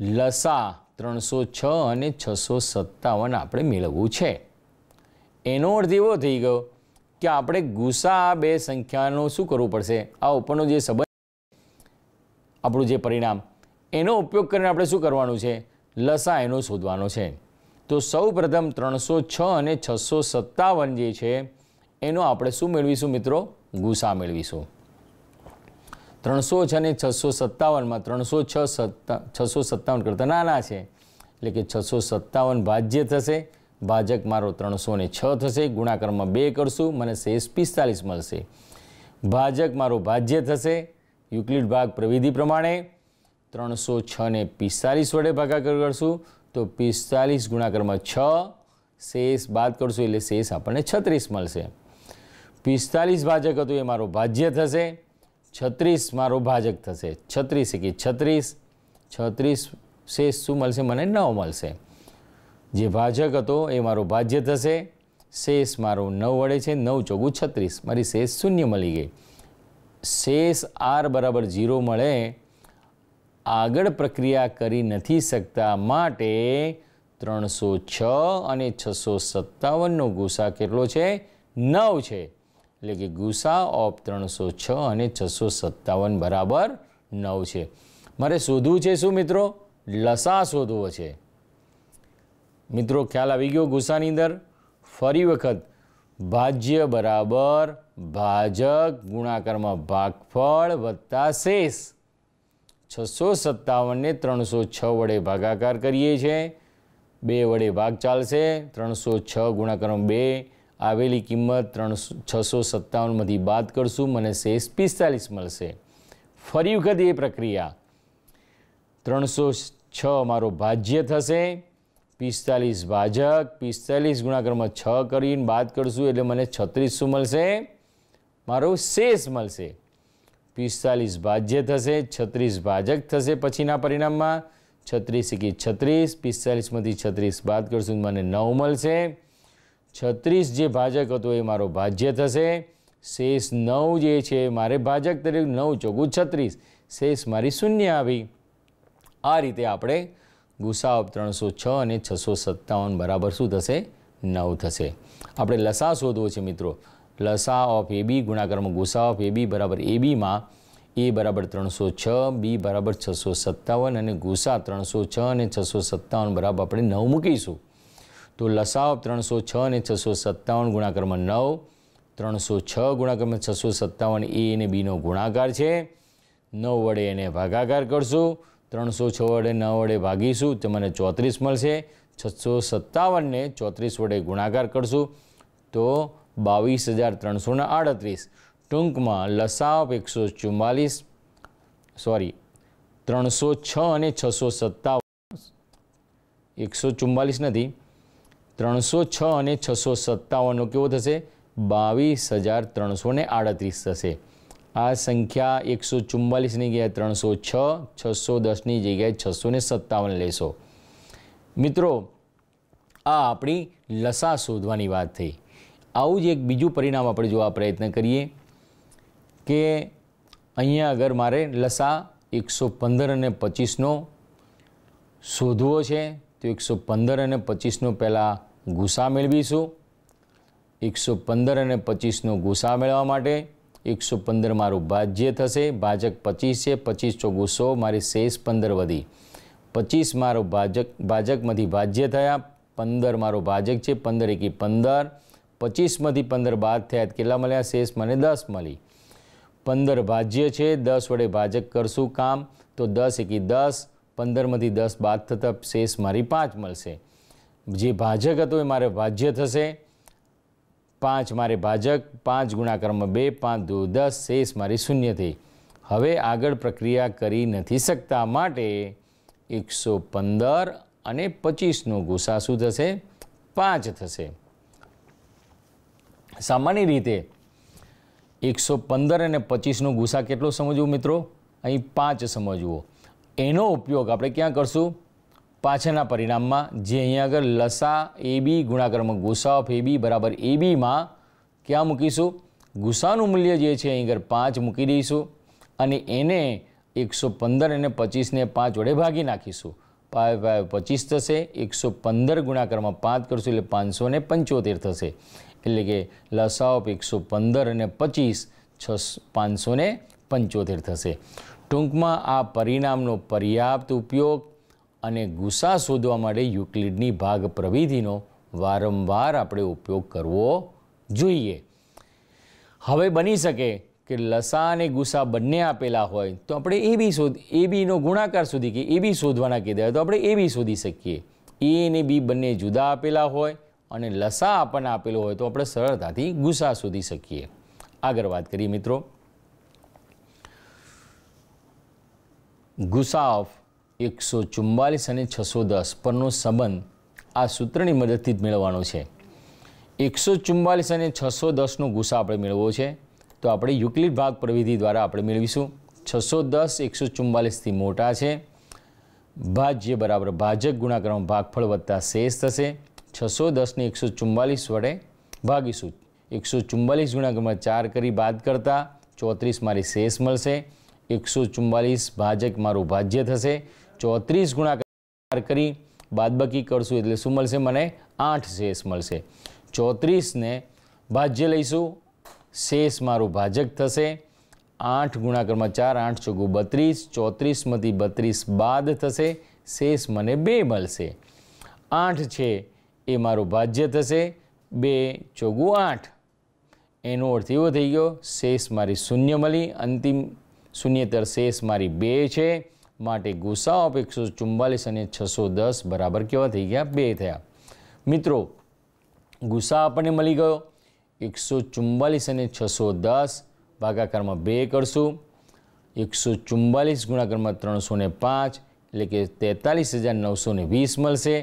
લસા ત્રણસો છ અને છસો સત્તાવન આપણે મેળવવું છે એનો અર્થ એવો થઈ ગયો કે આપણે ગુસા આ બે સંખ્યાનો શું કરવું પડશે આ ઉપરનો જે સંબંધ આપણું જે પરિણામ એનો ઉપયોગ કરીને આપણે શું કરવાનું છે લસા એનો શોધવાનો છે તો સૌ પ્રથમ ત્રણસો છ અને છસો સત્તાવન જે છે એનો આપણે શું મેળવીશું મિત્રો ગુસા મેળવીશું ત્રણસો છ ને છસો સત્તાવનમાં ત્રણસો છ સત્તા છસો સત્તાવન કરતાં નાના છે એટલે કે છસો સત્તાવન ભાજ્ય થશે ભાજક મારો ત્રણસો ને છ થશે ગુણાકારમાં બે કરશું મને શેષ પિસ્તાલીસ મળશે ભાજક મારો ભાજ્ય થશે યુક્લિડ ભાગ પ્રવિધિ પ્રમાણે ત્રણસો છને પિસ્તાલીસ વડે ભાગાકાર કરશું તો પિસ્તાલીસ ગુણાકારમાં છ શેષ બાદ કરશું એટલે શેષ આપણને છત્રીસ મળશે પિસ્તાલીસ ભાજક હતું એ મારો ભાજ્ય થશે છત્રીસ મારો ભાજક થશે છત્રીસ એકી છત્રીસ છત્રીસ શેષ શું મળશે મને નવ મળશે જે ભાજક હતો એ મારો ભાજ્ય થશે શેષ મારો નવ વડે છે નવ ચોગું છત્રીસ મારી શેષ શૂન્ય મળી ગઈ શેષ આર બરાબર ઝીરો મળે આગળ પ્રક્રિયા કરી નથી શકતા માટે ત્રણસો છ અને છસો સત્તાવનનો ગુસા કેટલો છે નવ છે એટલે કે ગુસા ઓફ ત્રણસો છ અને છસો સત્તાવન બરાબર નવ છે મારે શોધવું છે શું મિત્રો લસા શોધવો છે મિત્રો ખ્યાલ આવી ગયો ગુસાની અંદર ફરી વખત ભાજ્ય બરાબર ભાજક ગુણાકારમાં ભાગફળ વત્તા શેષ છસો સત્તાવનને ત્રણસો છ વડે ભાગાકાર કરીએ છીએ બે વડે ભાગ ચાલશે ત્રણસો છ ગુણાકારમાં બે આવેલી કિંમત ત્રણસો છસો સત્તાવનમાંથી બાદ કરશું મને શેષ પિસ્તાલીસ મળશે ફરી વખત એ પ્રક્રિયા ત્રણસો છ મારો ભાજ્ય થશે પિસ્તાલીસ ભાજક પિસ્તાલીસ ગુણાકારમાં છ કરીને બાદ કરશું એટલે મને છત્રીસું મળશે મારો શેષ મળશે પિસ્તાલીસ ભાજ્ય થશે છત્રીસ ભાજક થશે પછીના પરિણામમાં છત્રીસ એકી છત્રીસ પિસ્તાલીસમાંથી છત્રીસ બાદ કરશું મને નવ મળશે છત્રીસ જે ભાજક હતો એ મારો ભાજ્ય થશે શેષ નવ જે છે મારે ભાજક તરીકે નવ ચોગું છત્રીસ શેષ મારી શૂન્ય આવી આ રીતે આપણે ગુસા ગુસાઅપ ત્રણસો છ અને છસો સત્તાવન બરાબર શું થશે નવ થશે આપણે લસા શોધવો છે મિત્રો લસા ઓફ એબી ગુણાકારમાં ગુસા ઓફ એબી બરાબર એબીમાં એ બરાબર ત્રણસો છ બી બરાબર છસો સત્તાવન અને ગુસા ત્રણસો છ અને છસો સત્તાવન બરાબર આપણે નવ મૂકીશું તો લસાવ ત્રણસો છ અને છસો સત્તાવન ગુણાકારમાં નવ ત્રણસો છ ગુણાકારમાં છસો સત્તાવન એ અને બીનો ગુણાકાર છે નવ વડે એને ભાગાકાર કરશું ત્રણસો છ વડે નવ વડે ભાગીશું તો મને ચોત્રીસ મળશે છસો સત્તાવનને ચોત્રીસ વડે ગુણાકાર કરશું તો બાવીસ હજાર ત્રણસોને આડત્રીસ ટૂંકમાં લસાવ એકસો ચુમ્માલીસ સોરી ત્રણસો છ અને છસો સત્તાવન એકસો ચુમ્માલીસ નથી ત્રણસો છ અને છસો સત્તાવનનો કેવો થશે બાવીસ હજાર ત્રણસો ને આડત્રીસ થશે આ સંખ્યા એકસો ચુમ્માલીસની જગ્યાએ ત્રણસો છ છસો દસની જગ્યાએ છસો ને સત્તાવન લેશો મિત્રો આ આપણી લસા શોધવાની વાત થઈ આવું જ એક બીજું પરિણામ આપણે જોવા પ્રયત્ન કરીએ કે અહીંયા અગર મારે લસા એકસો પંદર અને પચીસનો શોધવો છે તો એકસો પંદર અને પચીસનો પહેલાં ગુસા મેળવીશું એકસો પંદર અને પચીસનો ગુસા મેળવવા માટે એકસો પંદર મારું ભાજ્ય થશે ભાજક પચીસ છે પચીસ ચોગુ સો મારી શેષ પંદર વધી પચીસ મારો ભાજક ભાજકમાંથી ભાજ્ય થયા પંદર મારો ભાજક છે પંદર એકી પંદર પચીસમાંથી પંદર બાદ થયા કેટલા મળ્યા શેષ મને દસ મળી પંદર ભાજ્ય છે દસ વડે ભાજક કરશું કામ તો દસ એકી દસ પંદરમાંથી દસ બાદ થતાં શેષ મારી પાંચ મળશે જે ભાજક હતો એ મારે ભાજ્ય થશે પાંચ મારે ભાજક પાંચ ગુણાકારમાં બે પાંચ દુ દસ શેષ મારી શૂન્ય થઈ હવે આગળ પ્રક્રિયા કરી નથી શકતા માટે એકસો પંદર અને પચીસનો ગુસા શું થશે પાંચ થશે સામાન્ય રીતે એકસો પંદર અને પચીસનો ગુસા કેટલો સમજવો મિત્રો અહીં પાંચ સમજવો એનો ઉપયોગ આપણે ક્યાં કરશું પાછળના પરિણામમાં જે અહીંયા આગળ લસા એ બી ગુણાકારમાં ગુસા ઓફ એ બી બરાબર એ બીમાં ક્યાં મૂકીશું ગુસાનું મૂલ્ય જે છે અહીં આગળ પાંચ મૂકી દઈશું અને એને એકસો પંદર અને પચીસને પાંચ વડે ભાગી નાખીશું પચીસ થશે એકસો પંદર ગુણાકારમાં પાંચ કરશું એટલે પાંચસો ને પંચોતેર થશે એટલે કે લસાઓપ એકસો પંદર અને પચીસ છસ પાંચસો ને પંચોતેર થશે ટૂંકમાં આ પરિણામનો પર્યાપ્ત ઉપયોગ અને ગુસા શોધવા માટે યુક્લિડની ભાગ પ્રવિધિનો વારંવાર આપણે ઉપયોગ કરવો જોઈએ હવે બની શકે કે લસા અને ગુસ્સા બંને આપેલા હોય તો આપણે એ બી શોધ એ બીનો ગુણાકાર શોધી કે એ બી શોધવાના કીધા હોય તો આપણે એ બી શોધી શકીએ એ અને બી બંને જુદા આપેલા હોય અને લસા આપણને આપેલો હોય તો આપણે સરળતાથી ગુસ્સા શોધી શકીએ આગળ વાત કરીએ મિત્રો ગુસાફ એકસો ચુમ્માલીસ અને છસો દસ પરનો સંબંધ આ સૂત્રની મદદથી જ મેળવવાનો છે એકસો ચુમ્માલીસ અને છસો દસનો ગુસા આપણે મેળવવો છે તો આપણે યુક્લિડ ભાગ પ્રવિધિ દ્વારા આપણે મેળવીશું છસો દસ એકસો ચુમ્માલીસથી મોટા છે ભાજ્ય બરાબર ભાજક ગુણાકારમાં ભાગફળ વધતા શેષ થશે છસો દસને એકસો ચુમ્માલીસ વડે ભાગીશું એકસો ચુમ્માલીસ ગુણાકારમાં ચાર કરી બાદ કરતાં ચોત્રીસ મારી શેષ મળશે એકસો ચુમ્માલીસ ભાજક મારું ભાજ્ય થશે ચોત્રીસ ગુણાકાર કરી બાદબાકી કરશું એટલે શું મળશે મને આઠ શેષ મળશે ચોત્રીસને ભાજ્ય લઈશું શેષ મારું ભાજક થશે આઠ ગુણાકારમાં ચાર આઠ ચોગું બત્રીસ ચોત્રીસમાંથી બત્રીસ બાદ થશે શેષ મને બે મળશે આઠ છે એ મારું ભાજ્ય થશે બે ચોગું આઠ એનો અર્થ એવો થઈ ગયો શેષ મારી શૂન્ય મળી અંતિમ શૂન્યતર શેષ મારી બે છે માટે ગુસાઓપ એકસો ચુમ્માલીસ અને છસો દસ બરાબર કેવા થઈ ગયા બે થયા મિત્રો ગુસા આપણને મળી ગયો એકસો ચુમ્માલીસ અને છસો દસ ભાગાકારમાં બે કરશું એકસો ચુમ્માલીસ ગુણાકારમાં ત્રણસો ને પાંચ એટલે કે તેતાલીસ હજાર નવસો ને વીસ મળશે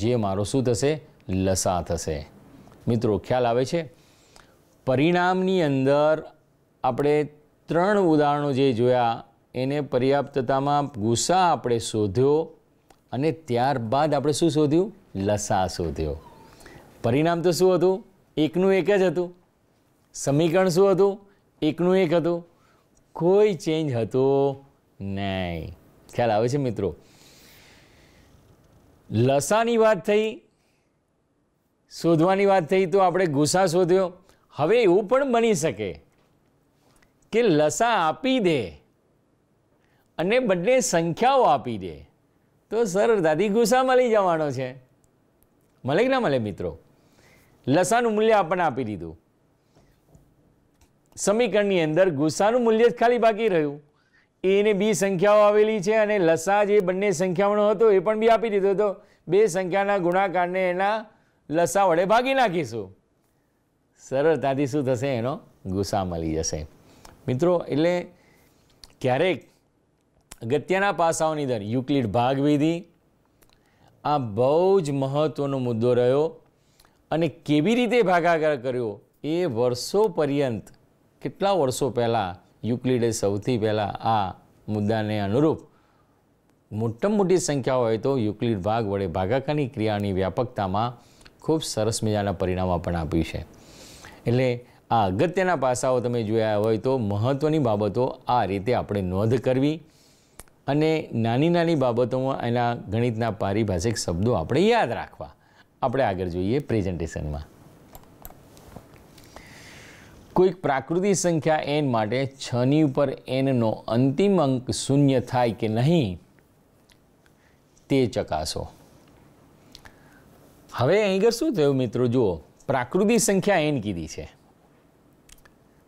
જે મારો શું થશે લસા થશે મિત્રો ખ્યાલ આવે છે પરિણામની અંદર આપણે ત્રણ ઉદાહરણો જે જોયા એને પર્યાપ્તતામાં ગુસા આપણે શોધ્યો અને ત્યારબાદ આપણે શું શોધ્યું લસા શોધ્યો પરિણામ તો શું હતું એકનું એક જ હતું સમીકરણ શું હતું એકનું એક હતું કોઈ ચેન્જ હતો નહીં ખ્યાલ આવે છે મિત્રો લસાની વાત થઈ શોધવાની વાત થઈ તો આપણે ગુસા શોધ્યો હવે એવું પણ બની શકે કે લસા આપી દે અને બંને સંખ્યાઓ આપી દે તો દાદી ગુસ્સા મળી જવાનો છે મળે કે ના મળે મિત્રો લસાનું મૂલ્ય આપણને આપી દીધું સમીકરણની અંદર ગુસ્સાનું મૂલ્ય જ ખાલી બાકી રહ્યું એને બી સંખ્યાઓ આવેલી છે અને લસા જે બંને સંખ્યાઓનો હતો એ પણ બી આપી દીધો હતો બે સંખ્યાના ગુણાકારને એના લસા વડે ભાગી નાખીશું સરળતાથી શું થશે એનો ગુસ્સા મળી જશે મિત્રો એટલે ક્યારેક અગત્યના પાસાઓની અંદર યુક્લિડ ભાગવિધિ આ બહુ જ મહત્ત્વનો મુદ્દો રહ્યો અને કેવી રીતે ભાગાકાર કર્યો એ વર્ષો પર્યંત કેટલા વર્ષો પહેલાં યુક્લિડે સૌથી પહેલાં આ મુદ્દાને અનુરૂપ મોટામાં મોટી સંખ્યા હોય તો યુક્લિડ ભાગ વડે ભાગાકારની ક્રિયાની વ્યાપકતામાં ખૂબ સરસ મજાના પરિણામો પણ આપ્યું છે એટલે આ અગત્યના પાસાઓ તમે જોયા હોય તો મહત્ત્વની બાબતો આ રીતે આપણે નોંધ કરવી અને નાની નાની બાબતોમાં એના ગણિતના પારિભાષિક શબ્દો આપણે યાદ રાખવા આપણે આગળ જોઈએ પ્રેઝન્ટેશનમાં કોઈક પ્રાકૃતિક સંખ્યા એન માટે છની ઉપર એનનો અંતિમ અંક શૂન્ય થાય કે નહીં તે ચકાસો હવે અહીં આગળ શું થયું મિત્રો જુઓ પ્રાકૃતિક સંખ્યા એન કીધી છે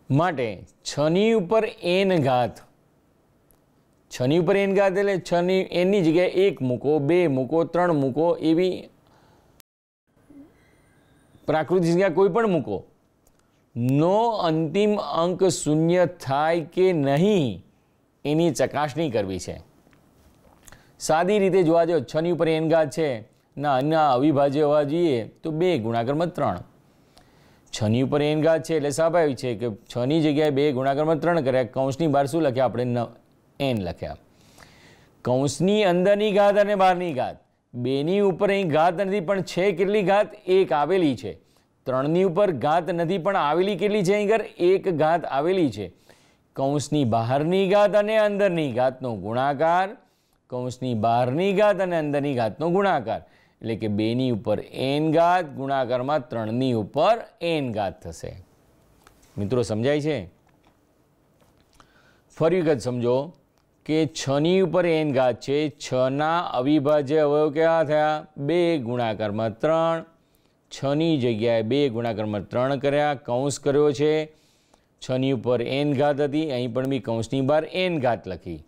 માટે છની ઉપર એન ઘાત છની ઉપર એન ઘાત એટલે છની એની જગ્યાએ એક મૂકો બે મૂકો ત્રણ મૂકો એવી પ્રાકૃતિક સંખ્યા કોઈ પણ મૂકો નો અંતિમ અંક શૂન્ય થાય કે નહીં એની ચકાસણી કરવી છે સાદી રીતે જોવા જાઓ છની ઉપર એન ઘાત છે ના અન્ય અવિભાજ્ય હોવા જોઈએ તો બે ગુણાકારમાં ત્રણ છની ઉપર એન ઘાત છે એટલે સ્વાભાવિક છે કે છની જગ્યાએ બે ગુણાકારમાં ત્રણ કર્યા કૌંસની બહાર શું લખ્યા આપણે એન લખ્યા કૌંસની અંદરની ઘાત અને બહારની ઘાત બેની ઉપર અહીં ઘાત નથી પણ છે કેટલી ઘાત એક આવેલી છે ત્રણની ઉપર ઘાત નથી પણ આવેલી કેટલી છે અહીં એક ઘાત આવેલી છે કૌંસની બહારની ઘાત અને અંદરની ઘાતનો ગુણાકાર કૌંસની બહારની ઘાત અને અંદરની ઘાતનો ગુણાકાર એટલે કે બેની ઉપર એન ઘાત ગુણાકારમાં ત્રણની ઉપર એન ઘાત થશે મિત્રો સમજાય છે ફરી વખત સમજો કે છની ઉપર એન ઘાત છે છના અવિભાજ્ય અવયવ કેવા થયા બે ગુણાકારમાં ત્રણ છની જગ્યાએ બે ગુણાકારમાં ત્રણ કર્યા કૌંસ કર્યો છે છની ઉપર એન ઘાત હતી અહીં પણ બી કૌંસની બહાર એન ઘાત લખી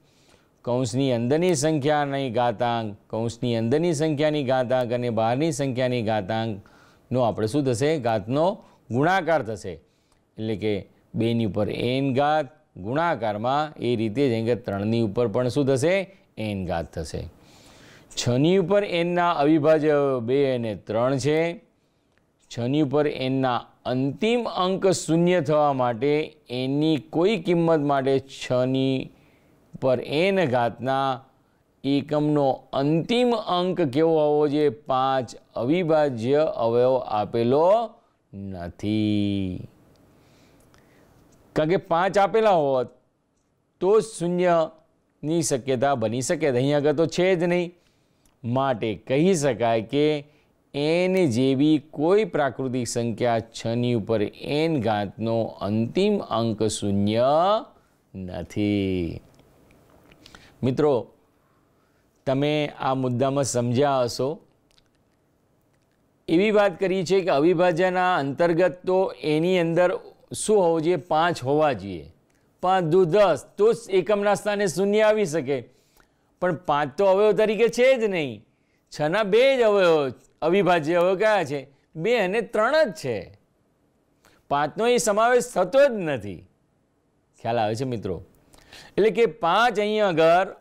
કૌંસની અંદરની સંખ્યાની ઘાતાંક કૌંસની અંદરની સંખ્યાની ઘાતાંક અને બહારની સંખ્યાની ઘાતાંકનો આપણે શું થશે ઘાતનો ગુણાકાર થશે એટલે કે બેની ઉપર એન ઘાત ગુણાકારમાં એ રીતે જ કે ત્રણની ઉપર પણ શું થશે એન ઘાત થશે છની ઉપર એનના અવિભાજ્ય બે અને ત્રણ છે છની ઉપર એનના અંતિમ અંક શૂન્ય થવા માટે એની કોઈ કિંમત માટે છની પર એન ઘાતના એકમનો અંતિમ અંક કેવો હોવો જોઈએ પાંચ અવિભાજ્ય અવયવ આપેલો નથી કારણ કે પાંચ આપેલા હોત તો શૂન્યની શક્યતા બની શકે અહીં આગળ તો છે જ નહીં માટે કહી શકાય કે એન જેવી કોઈ પ્રાકૃતિક સંખ્યા છની ઉપર એન ઘાતનો અંતિમ અંક શૂન્ય નથી મિત્રો તમે આ મુદ્દામાં સમજ્યા હશો એવી વાત કરી છે કે અવિભાજ્યના અંતર્ગત તો એની અંદર શું હોવું જોઈએ પાંચ હોવા જોઈએ પાંચ દુ દસ તો જ એકમના સ્થાને શૂન્ય આવી શકે પણ પાંચ તો અવયવ તરીકે છે જ નહીં છના બે જ અવયવ અવિભાજ્ય અવયવ કયા છે બે અને ત્રણ જ છે પાંચનો એ સમાવેશ થતો જ નથી ખ્યાલ આવે છે મિત્રો એટલે કે પાંચ અહીંયા આગળ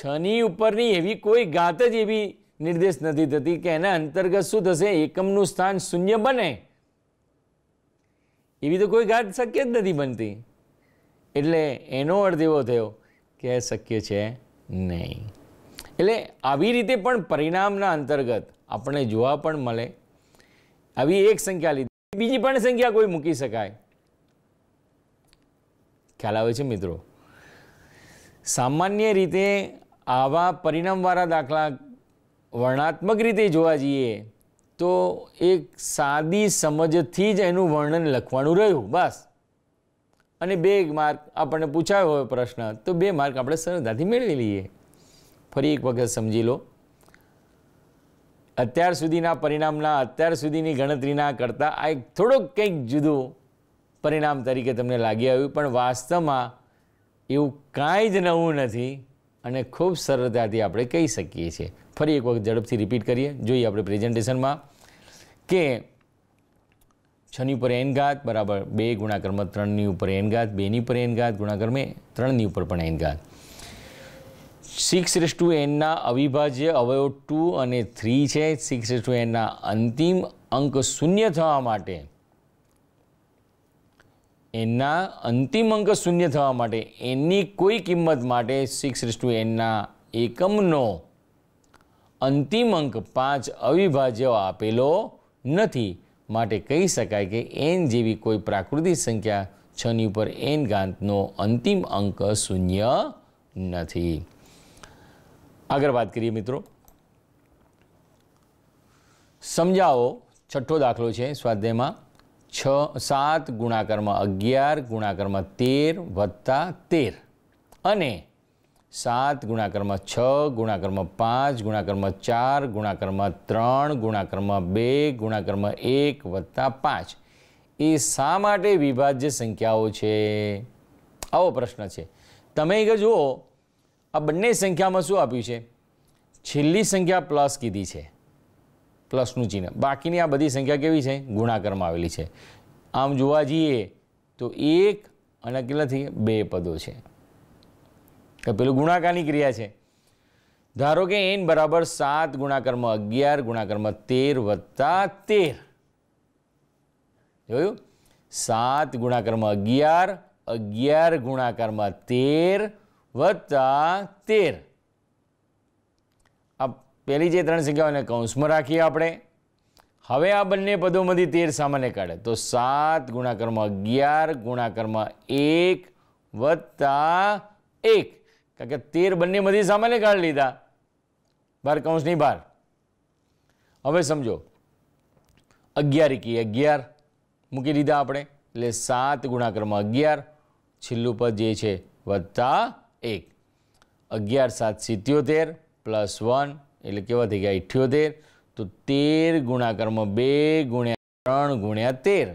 છની ઉપરની એવી કોઈ ગાત જ એવી નિર્દેશ નથી થતી કે એના અંતર્ગત શું થશે એકમનું સ્થાન શૂન્ય બને એવી તો કોઈ ગાત શક્ય જ નથી બનતી એટલે એનો અર્થ એવો થયો કે શક્ય છે નહીં એટલે આવી રીતે પણ પરિણામના અંતર્ગત આપણે જોવા પણ મળે આવી એક સંખ્યા લીધી બીજી પણ સંખ્યા કોઈ મૂકી શકાય ખ્યાલ આવે છે મિત્રો સામાન્ય રીતે આવા પરિણામવાળા દાખલા વર્ણાત્મક રીતે જોવા જઈએ તો એક સાદી સમજથી જ એનું વર્ણન લખવાનું રહ્યું બસ અને બે માર્ક આપણને પૂછાયો હોય પ્રશ્ન તો બે માર્ક આપણે સરળતાથી મેળવી લઈએ ફરી એક વખત સમજી લો અત્યાર સુધીના પરિણામના અત્યાર સુધીની ગણતરીના કરતાં આ એક થોડોક કંઈક જુદું પરિણામ તરીકે તમને લાગી આવ્યું પણ વાસ્તવમાં એવું કાંઈ જ નવું નથી અને ખૂબ સરળતાથી આપણે કહી શકીએ છીએ ફરી એક વખત ઝડપથી રિપીટ કરીએ જોઈએ આપણે પ્રેઝન્ટેશનમાં કે છની ઉપર એનઘાત બરાબર બે ગુણાકારમાં ત્રણની ઉપર એનઘાત બેની ઉપર એનઘાત ઘાત ગુણાકારમાં ત્રણની ઉપર પણ એનઘાત ઘાત સિક્સ રેસ ટુ એનના અવિભાજ્ય અવયવ ટુ અને થ્રી છે સિક્સ રેસ ટુ એનના અંતિમ અંક શૂન્ય થવા માટે એના અંતિમ અંક શૂન્ય થવા માટે એની કોઈ કિંમત માટે સિક્સ ઇસ ટુ એનના એકમનો અંતિમ અંક પાંચ અવિભાજ્ય આપેલો નથી માટે કહી શકાય કે એન જેવી કોઈ પ્રાકૃતિક સંખ્યા છની ઉપર એન ગાંતનો અંતિમ અંક શૂન્ય નથી આગળ વાત કરીએ મિત્રો સમજાવો છઠ્ઠો દાખલો છે સ્વાધ્યાયમાં છ સાત ગુણાકારમાં અગિયાર ગુણાકારમાં તેર વત્તા તેર અને સાત ગુણાકારમાં છ ગુણાકારમાં પાંચ ગુણાકારમાં ચાર ગુણાકારમાં ત્રણ ગુણાકારમાં બે ગુણાકારમાં એક વત્તા પાંચ એ શા માટે વિભાજ્ય સંખ્યાઓ છે આવો પ્રશ્ન છે તમે એક જુઓ આ બંને સંખ્યામાં શું આપ્યું છે છેલ્લી સંખ્યા પ્લસ કીધી છે પ્લસનું ચિહ્ન બાકીની આ બધી સંખ્યા કેવી છે ગુણાકારમાં આવેલી છે આમ જોવા જઈએ તો એક અને કેટલા બે પદો છે કે પેલું ગુણાકારની ક્રિયા છે ધારો કે એન બરાબર સાત ગુણાકારમાં અગિયાર ગુણાકારમાં તેર વત્તા તેર જોયું સાત ગુણાકારમાં અગિયાર અગિયાર ગુણાકારમાં તેર વત્તા તેર પહેલી જે ત્રણ સંખ્યાઓને કૌંસમાં રાખીએ આપણે હવે આ બંને પદોમાંથી તેર સામાન્ય કાઢે તો સાત ગુણાકારમાં અગિયાર ગુણાકારમાં એક વત્તા એક કારણ કે તેર બંનેમાંથી સામાન્ય કાઢ લીધા બાર કૌંસની બહાર હવે સમજો અગિયાર એકી અગિયાર મૂકી દીધા આપણે એટલે સાત ગુણાકારમાં અગિયાર છેલ્લું પદ જે છે વત્તા એક અગિયાર સાત સિત્યોતેર પ્લસ વન એટલે કેવા થઈ ગયા ઇઠ્યોતેર તો તેર ગુણાકારમાં બે ગુણ્યા ત્રણ ગુણ્યા તેર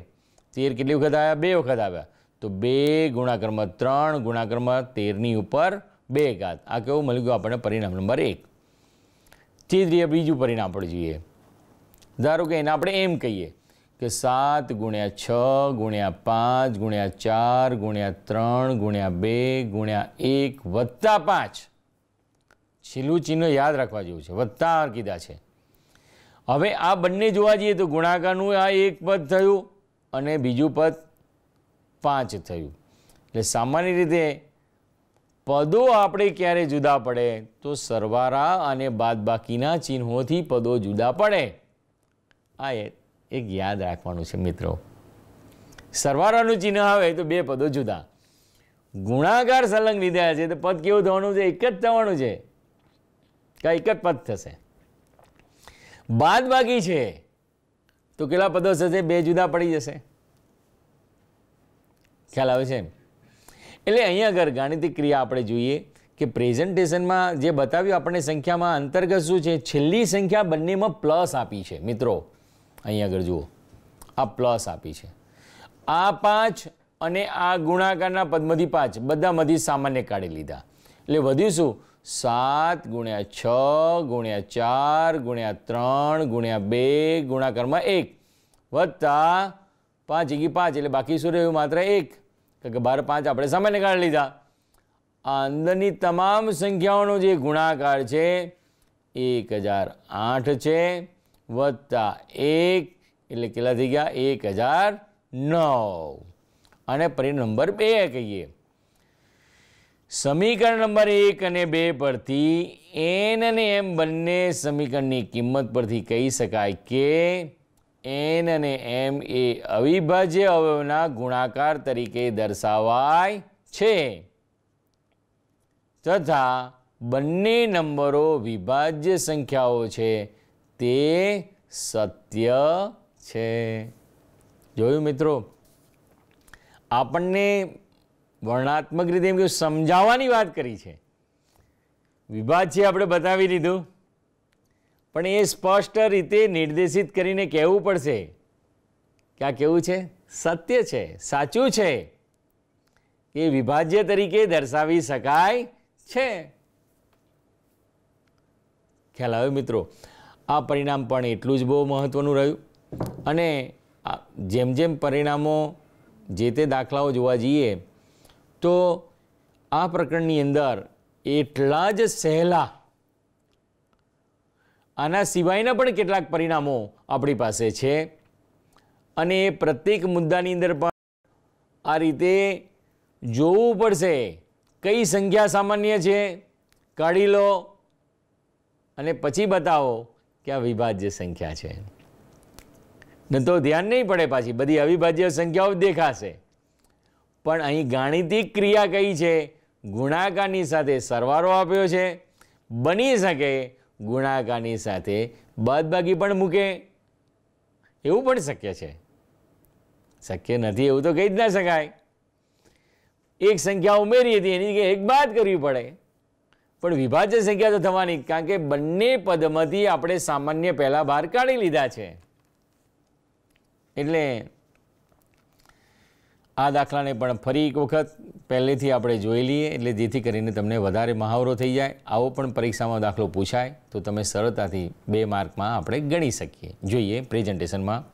તેર કેટલી વખત આવ્યા બે વખત આવ્યા તો બે ગુણાકારમાં ત્રણ ગુણાકારમાં તેરની ઉપર બે ઘાત આ કેવું મળી ગયું આપણને પરિણામ નંબર એક તે બીજું પરિણામ પણ જોઈએ ધારો કે એને આપણે એમ કહીએ કે સાત ગુણ્યા છ ગુણ્યા પાંચ ગુણ્યા ચાર ગુણ્યા ત્રણ ગુણ્યા બે ગુણ્યા એક વત્તા પાંચ છેલ્લું ચિહ્ન યાદ રાખવા જેવું છે વધતા કીધા છે હવે આ બંને જોવા જઈએ તો ગુણાકારનું આ એક પદ થયું અને બીજું પદ પાંચ થયું એટલે સામાન્ય રીતે પદો આપણે ક્યારે જુદા પડે તો સરવારા અને બાદબાકીના ચિહ્નોથી પદો જુદા પડે આ એક યાદ રાખવાનું છે મિત્રો સરવારાનું ચિહ્ન આવે તો બે પદો જુદા ગુણાકાર સંલગ્ન લીધા છે તો પદ કેવું થવાનું છે એક જ થવાનું છે કે એક જ પદ થશે બાદ બાકી છે તો કેટલા પદો થશે બે જુદા પડી જશે ખ્યાલ આવે છે એટલે અહીંયા આગળ ગાણિતિક ક્રિયા આપણે જોઈએ કે પ્રેઝન્ટેશનમાં જે બતાવ્યું આપણને સંખ્યામાં અંતર્ગત શું છે છેલ્લી સંખ્યા બંનેમાં પ્લસ આપી છે મિત્રો અહીંયા આગળ જુઓ આ પ્લસ આપી છે આ પાંચ અને આ ગુણાકારના પદમાંથી પાંચ બધામાંથી સામાન્ય કાઢી લીધા એટલે વધ્યું શું સાત ગુણ્યા છ ગુણ્યા ચાર ગુણ્યા ત્રણ ગુણ્યા બે ગુણાકારમાં એક વત્તા પાંચ એકી પાંચ એટલે બાકી શું રહ્યું માત્ર એક કારણ કે બાર પાંચ આપણે સામાન્ય કાઢ લીધા આ અંદરની તમામ સંખ્યાઓનો જે ગુણાકાર છે એક હજાર આઠ છે વત્તા એક એટલે કેટલા થઈ ગયા એક હજાર નવ અને પરિ નંબર બે કહીએ સમીકરણ નંબર એક અને બે પરથી એન અને એમ બંને સમીકરણની કિંમત પરથી કહી શકાય કે એન અને એમ એ અવિભાજ્ય અવયવના ગુણાકાર તરીકે દર્શાવાય છે તથા બંને નંબરો વિભાજ્ય સંખ્યાઓ છે તે સત્ય છે જોયું મિત્રો આપણને વર્ણાત્મક રીતે એમ કે સમજાવવાની વાત કરી છે વિભાજ્ય આપણે બતાવી દીધું પણ એ સ્પષ્ટ રીતે નિર્દેશિત કરીને કહેવું પડશે કે આ કેવું છે સત્ય છે સાચું છે એ વિભાજ્ય તરીકે દર્શાવી શકાય છે ખ્યાલ આવ્યો મિત્રો આ પરિણામ પણ એટલું જ બહુ મહત્ત્વનું રહ્યું અને જેમ જેમ પરિણામો જે તે દાખલાઓ જોવા જઈએ તો આ પ્રકરણની અંદર એટલા જ સહેલા આના સિવાયના પણ કેટલાક પરિણામો આપણી પાસે છે અને એ પ્રત્યેક મુદ્દાની અંદર પણ આ રીતે જોવું પડશે કઈ સંખ્યા સામાન્ય છે કાઢી લો અને પછી બતાવો કે આ વિભાજ્ય સંખ્યા છે ન તો ધ્યાન નહીં પડે પાછી બધી અવિભાજ્ય સંખ્યાઓ દેખાશે પણ અહીં ગાણિતિક ક્રિયા કઈ છે ગુણાકારની સાથે સરવારો આપ્યો છે બની શકે ગુણાકારની સાથે બાદબાકી પણ મૂકે એવું પણ શક્ય છે શક્ય નથી એવું તો કહી જ ના શકાય એક સંખ્યા ઉમેરી હતી એની એક બાદ કરવી પડે પણ વિભાજ્ય સંખ્યા તો થવાની કારણ કે બંને પદમાંથી આપણે સામાન્ય પહેલાં બહાર કાઢી લીધા છે એટલે આ દાખલાને પણ ફરી એક વખત પહેલેથી આપણે જોઈ લઈએ એટલે જેથી કરીને તમને વધારે મહાવરો થઈ જાય આવો પણ પરીક્ષામાં દાખલો પૂછાય તો તમે સરળતાથી બે માર્કમાં આપણે ગણી શકીએ જોઈએ પ્રેઝન્ટેશનમાં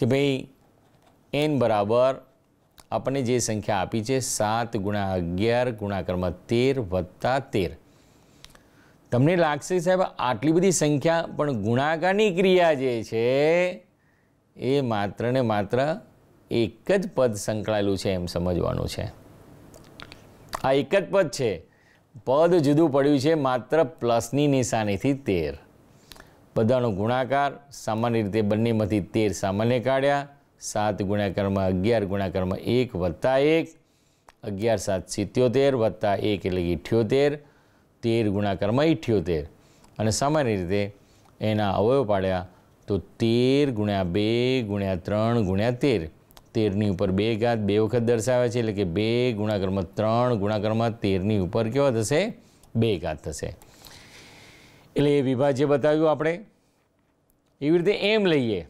કે ભાઈ એન બરાબર આપણને જે સંખ્યા આપી છે સાત ગુણા અગિયાર ગુણાકારમાં તેર વત્તા તેર તમને લાગશે સાહેબ આટલી બધી સંખ્યા પણ ગુણાકારની ક્રિયા જે છે એ માત્ર ને માત્ર એક જ પદ સંકળાયેલું છે એમ સમજવાનું છે આ એક જ પદ છે પદ જુદું પડ્યું છે માત્ર પ્લસની નિશાનીથી તેર બધાનો ગુણાકાર સામાન્ય રીતે બંનેમાંથી તેર સામાન્ય કાઢ્યા સાત ગુણાકારમાં અગિયાર ગુણાકારમાં એક વત્તા એક અગિયાર સાત સિત્યોતેર વત્તા એક એટલે કે ઇઠ્યોતેર તેર ગુણાકારમાં ઇઠ્યોતેર અને સામાન્ય રીતે એના અવયવ પાડ્યા તો તેર ગુણ્યા બે ગુણ્યા ત્રણ ગુણ્યા તેર તેરની ઉપર બે ઘાત બે વખત દર્શાવે છે એટલે કે બે ગુણાકારમાં ત્રણ ગુણાકારમાં તેરની ઉપર કેવો થશે બે ઘાત થશે એટલે એ વિભાજ્ય બતાવ્યું આપણે એવી રીતે એમ લઈએ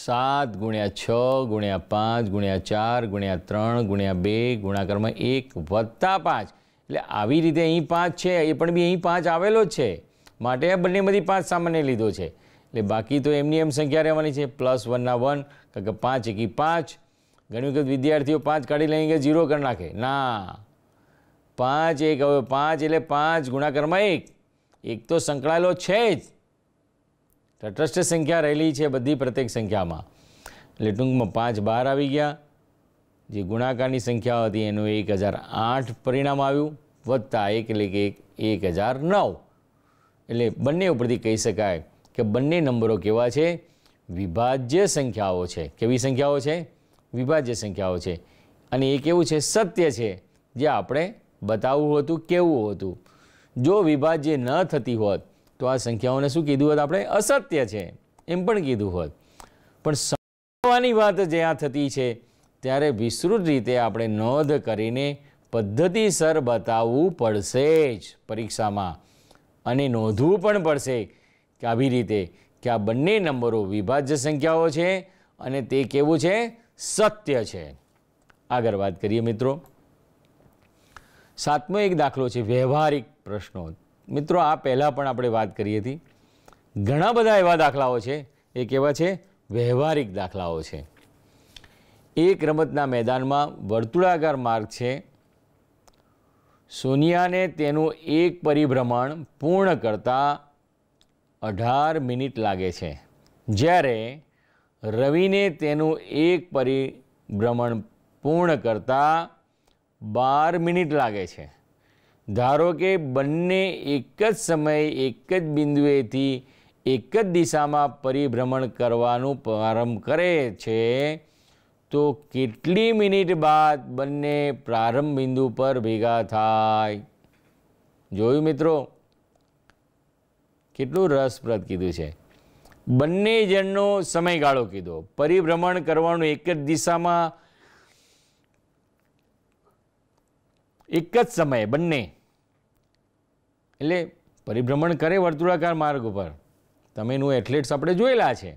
સાત ગુણ્યા છ ગુણ્યા પાંચ ગુણ્યા ચાર ગુણ્યા ત્રણ ગુણ્યા બે ગુણાકારમાં એક વત્તા પાંચ એટલે આવી રીતે અહીં પાંચ છે એ પણ બી અહીં પાંચ આવેલો જ છે માટે આ બંનેમાંથી પાંચ સામાન્ય લીધો છે એટલે બાકી તો એમની એમ સંખ્યા રહેવાની છે પ્લસ વનના વન કારણ કે પાંચ એકી પાંચ ઘણી વખત વિદ્યાર્થીઓ પાંચ કાઢી લઈ કે ઝીરો કરી નાખે ના પાંચ એક હવે પાંચ એટલે પાંચ ગુણાકારમાં એક એક તો સંકળાયેલો છે જ તટસ્થ સંખ્યા રહેલી છે બધી પ્રત્યેક સંખ્યામાં એટલે ટૂંકમાં પાંચ બાર આવી ગયા જે ગુણાકારની સંખ્યા હતી એનું એક હજાર આઠ પરિણામ આવ્યું વધતા એક એટલે કે એક હજાર નવ એટલે બંને ઉપરથી કહી શકાય કે બંને નંબરો કેવા છે વિભાજ્ય સંખ્યાઓ છે કેવી સંખ્યાઓ છે વિભાજ્ય સંખ્યાઓ છે અને એ કેવું છે સત્ય છે જે આપણે બતાવવું હતું કેવું હતું જો વિભાજ્ય ન થતી હોત તો આ સંખ્યાઓને શું કીધું હોત આપણે અસત્ય છે એમ પણ કીધું હોત પણ સમજવાની વાત જ્યાં થતી છે ત્યારે વિસ્તૃત રીતે આપણે નોંધ કરીને પદ્ધતિસર બતાવવું પડશે જ પરીક્ષામાં અને નોંધવું પણ પડશે કે આવી રીતે કે આ બંને નંબરો વિભાજ્ય સંખ્યાઓ છે અને તે કેવું છે સત્ય છે આગળ વાત કરીએ મિત્રો સાતમો એક દાખલો છે વ્યવહારિક પ્રશ્નો મિત્રો આ પહેલાં પણ આપણે વાત કરી હતી ઘણા બધા એવા દાખલાઓ છે એ કેવા છે વ્યવહારિક દાખલાઓ છે એક રમતના મેદાનમાં વર્તુળાકાર માર્ગ છે સોનિયાને તેનું એક પરિભ્રમણ પૂર્ણ કરતાં અઢાર મિનિટ લાગે છે જ્યારે રવિને તેનું એક પરિભ્રમણ પૂર્ણ કરતાં બાર મિનિટ લાગે છે ધારો કે બંને એક જ સમયે એક જ બિંદુએથી એક જ દિશામાં પરિભ્રમણ કરવાનું પ્રારંભ કરે છે તો કેટલી મિનિટ બાદ બંને પ્રારંભ બિંદુ પર ભેગા થાય જોયું મિત્રો કેટલું રસપ્રદ કીધું છે બંને જણનો સમયગાળો કીધો પરિભ્રમણ કરવાનું એક જ દિશામાં એક જ સમયે બંને એટલે પરિભ્રમણ કરે વર્તુળાકાર માર્ગ ઉપર તમે એનું એથ્લેટ્સ આપણે જોયેલા છે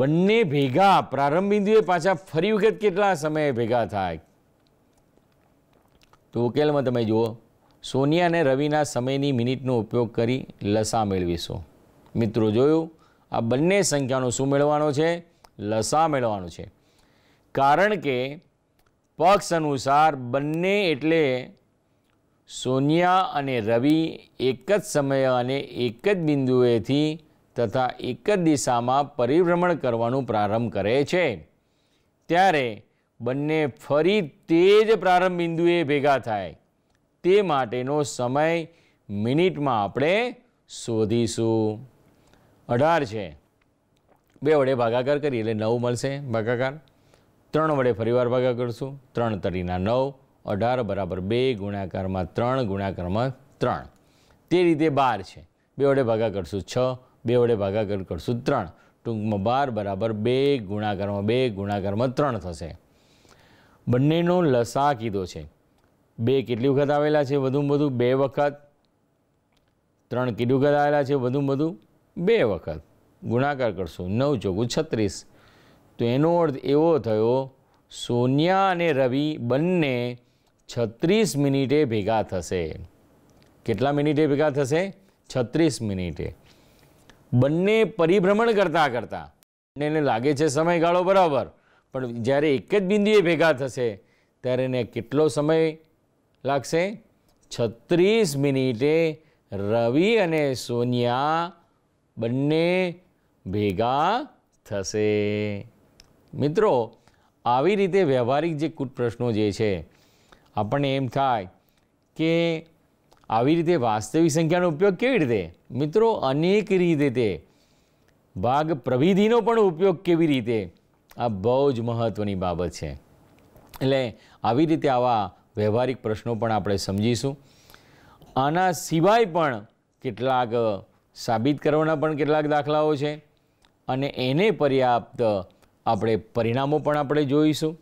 બંને ભેગા પ્રારંભ બિંદુએ પાછા ફરી વખત કેટલા સમયે ભેગા થાય તો ઉકેલમાં તમે જુઓ સોનિયા અને રવિના સમયની મિનિટનો ઉપયોગ કરી લસા મેળવીશું મિત્રો જોયું આ બંને સંખ્યાનો શું મેળવાનો છે લસા મેળવાનો છે કારણ કે પક્ષ અનુસાર બંને એટલે સોનિયા અને રવિ એક જ સમયે અને એક જ બિંદુએથી તથા એક જ દિશામાં પરિભ્રમણ કરવાનું પ્રારંભ કરે છે ત્યારે બંને ફરી તે જ પ્રારંભ બિંદુએ ભેગા થાય તે માટેનો સમય મિનિટમાં આપણે શોધીશું અઢાર છે બે વડે ભાગાકાર કરીએ એટલે નવ મળશે ભાગાકાર ત્રણ વડે ફરીવાર ભાગા કરશું ત્રણ તરીના નવ અઢાર બરાબર બે ગુણાકારમાં ત્રણ ગુણાકારમાં ત્રણ તે રીતે બાર છે બે વડે ભાગા કરશું છ બે વડે ભાગાકાર કરશું ત્રણ ટૂંકમાં બાર બરાબર બે ગુણાકારમાં બે ગુણાકારમાં ત્રણ થશે બંનેનો લસા કીધો છે બે કેટલી વખત આવેલા છે વધુમાં વધુ બે વખત ત્રણ કેટલી વખત આવેલા છે વધુમાં વધુ બે વખત ગુણાકાર કરશો નવ ચોગું છત્રીસ તો એનો અર્થ એવો થયો સોનિયા અને રવિ બંને છત્રીસ મિનિટે ભેગા થશે કેટલા મિનિટે ભેગા થશે છત્રીસ મિનિટે બંને પરિભ્રમણ કરતાં કરતાં એને લાગે છે સમયગાળો બરાબર પણ જ્યારે એક જ બિંદુએ ભેગા થશે ત્યારે એને કેટલો સમય લાગશે છત્રીસ મિનિટે રવિ અને સોનિયા બંને ભેગા થશે મિત્રો આવી રીતે વ્યવહારિક જે કુટ પ્રશ્નો જે છે આપણને એમ થાય કે આવી રીતે વાસ્તવિક સંખ્યાનો ઉપયોગ કેવી રીતે મિત્રો અનેક રીતે તે ભાગ પ્રવિધિનો પણ ઉપયોગ કેવી રીતે આ બહુ જ મહત્ત્વની બાબત છે એટલે આવી રીતે આવા વ્યવહારિક પ્રશ્નો પણ આપણે સમજીશું આના સિવાય પણ કેટલાક સાબિત કરવાના પણ કેટલાક દાખલાઓ છે અને એને પર્યાપ્ત આપણે પરિણામો પણ આપણે જોઈશું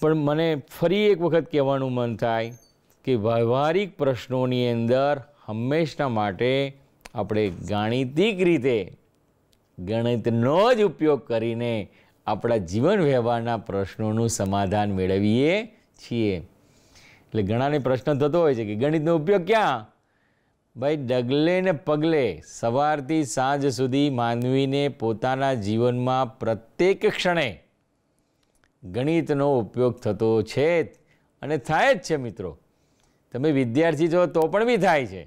પણ મને ફરી એક વખત કહેવાનું મન થાય કે વ્યવહારિક પ્રશ્નોની અંદર હંમેશના માટે આપણે ગાણિતિક રીતે ગણિતનો જ ઉપયોગ કરીને આપણા જીવન વ્યવહારના પ્રશ્નોનું સમાધાન મેળવીએ છીએ એટલે ઘણાને પ્રશ્ન થતો હોય છે કે ગણિતનો ઉપયોગ ક્યાં ભાઈ ડગલે ને પગલે સવારથી સાંજ સુધી માનવીને પોતાના જીવનમાં પ્રત્યેક ક્ષણે ગણિતનો ઉપયોગ થતો છે અને થાય જ છે મિત્રો તમે વિદ્યાર્થી છો તો પણ બી થાય છે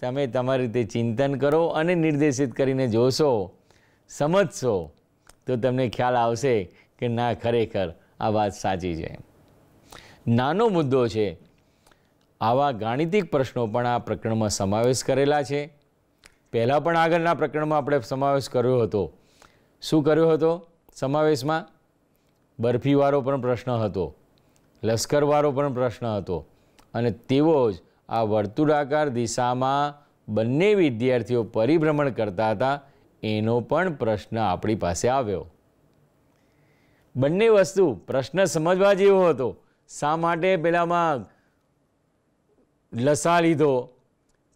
તમે તમારી રીતે ચિંતન કરો અને નિર્દેશિત કરીને જોશો સમજશો તો તમને ખ્યાલ આવશે કે ના ખરેખર આ વાત સાચી છે નાનો મુદ્દો છે આવા ગાણિતિક પ્રશ્નો પણ આ પ્રકરણમાં સમાવેશ કરેલા છે પહેલાં પણ આગળના પ્રકરણમાં આપણે સમાવેશ કર્યો હતો શું કર્યો હતો સમાવેશમાં બરફીવાળો પણ પ્રશ્ન હતો લશ્કરવાળો પણ પ્રશ્ન હતો અને તેવો જ આ વર્તુળાકાર દિશામાં બંને વિદ્યાર્થીઓ પરિભ્રમણ કરતા હતા એનો પણ પ્રશ્ન આપણી પાસે આવ્યો બંને વસ્તુ પ્રશ્ન સમજવા જેવો હતો શા માટે પેલામાં લસા લીધો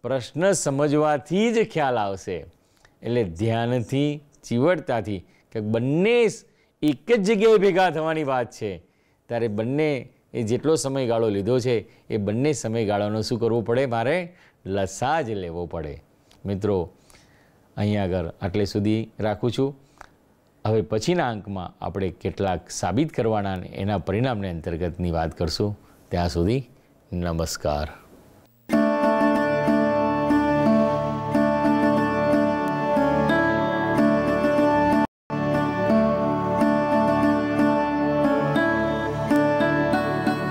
પ્રશ્ન સમજવાથી જ ખ્યાલ આવશે એટલે ધ્યાનથી ચીવડતાથી કે બંને એક જ જગ્યાએ ભેગા થવાની વાત છે ત્યારે બંને એ જેટલો સમયગાળો લીધો છે એ બંને સમયગાળાનો શું કરવું પડે મારે લસા જ લેવો પડે મિત્રો અહીંયા આગળ આટલે સુધી રાખું છું હવે પછીના અંકમાં આપણે કેટલાક સાબિત કરવાના એના પરિણામને અંતર્ગતની વાત કરશું ત્યાં સુધી નમસ્કાર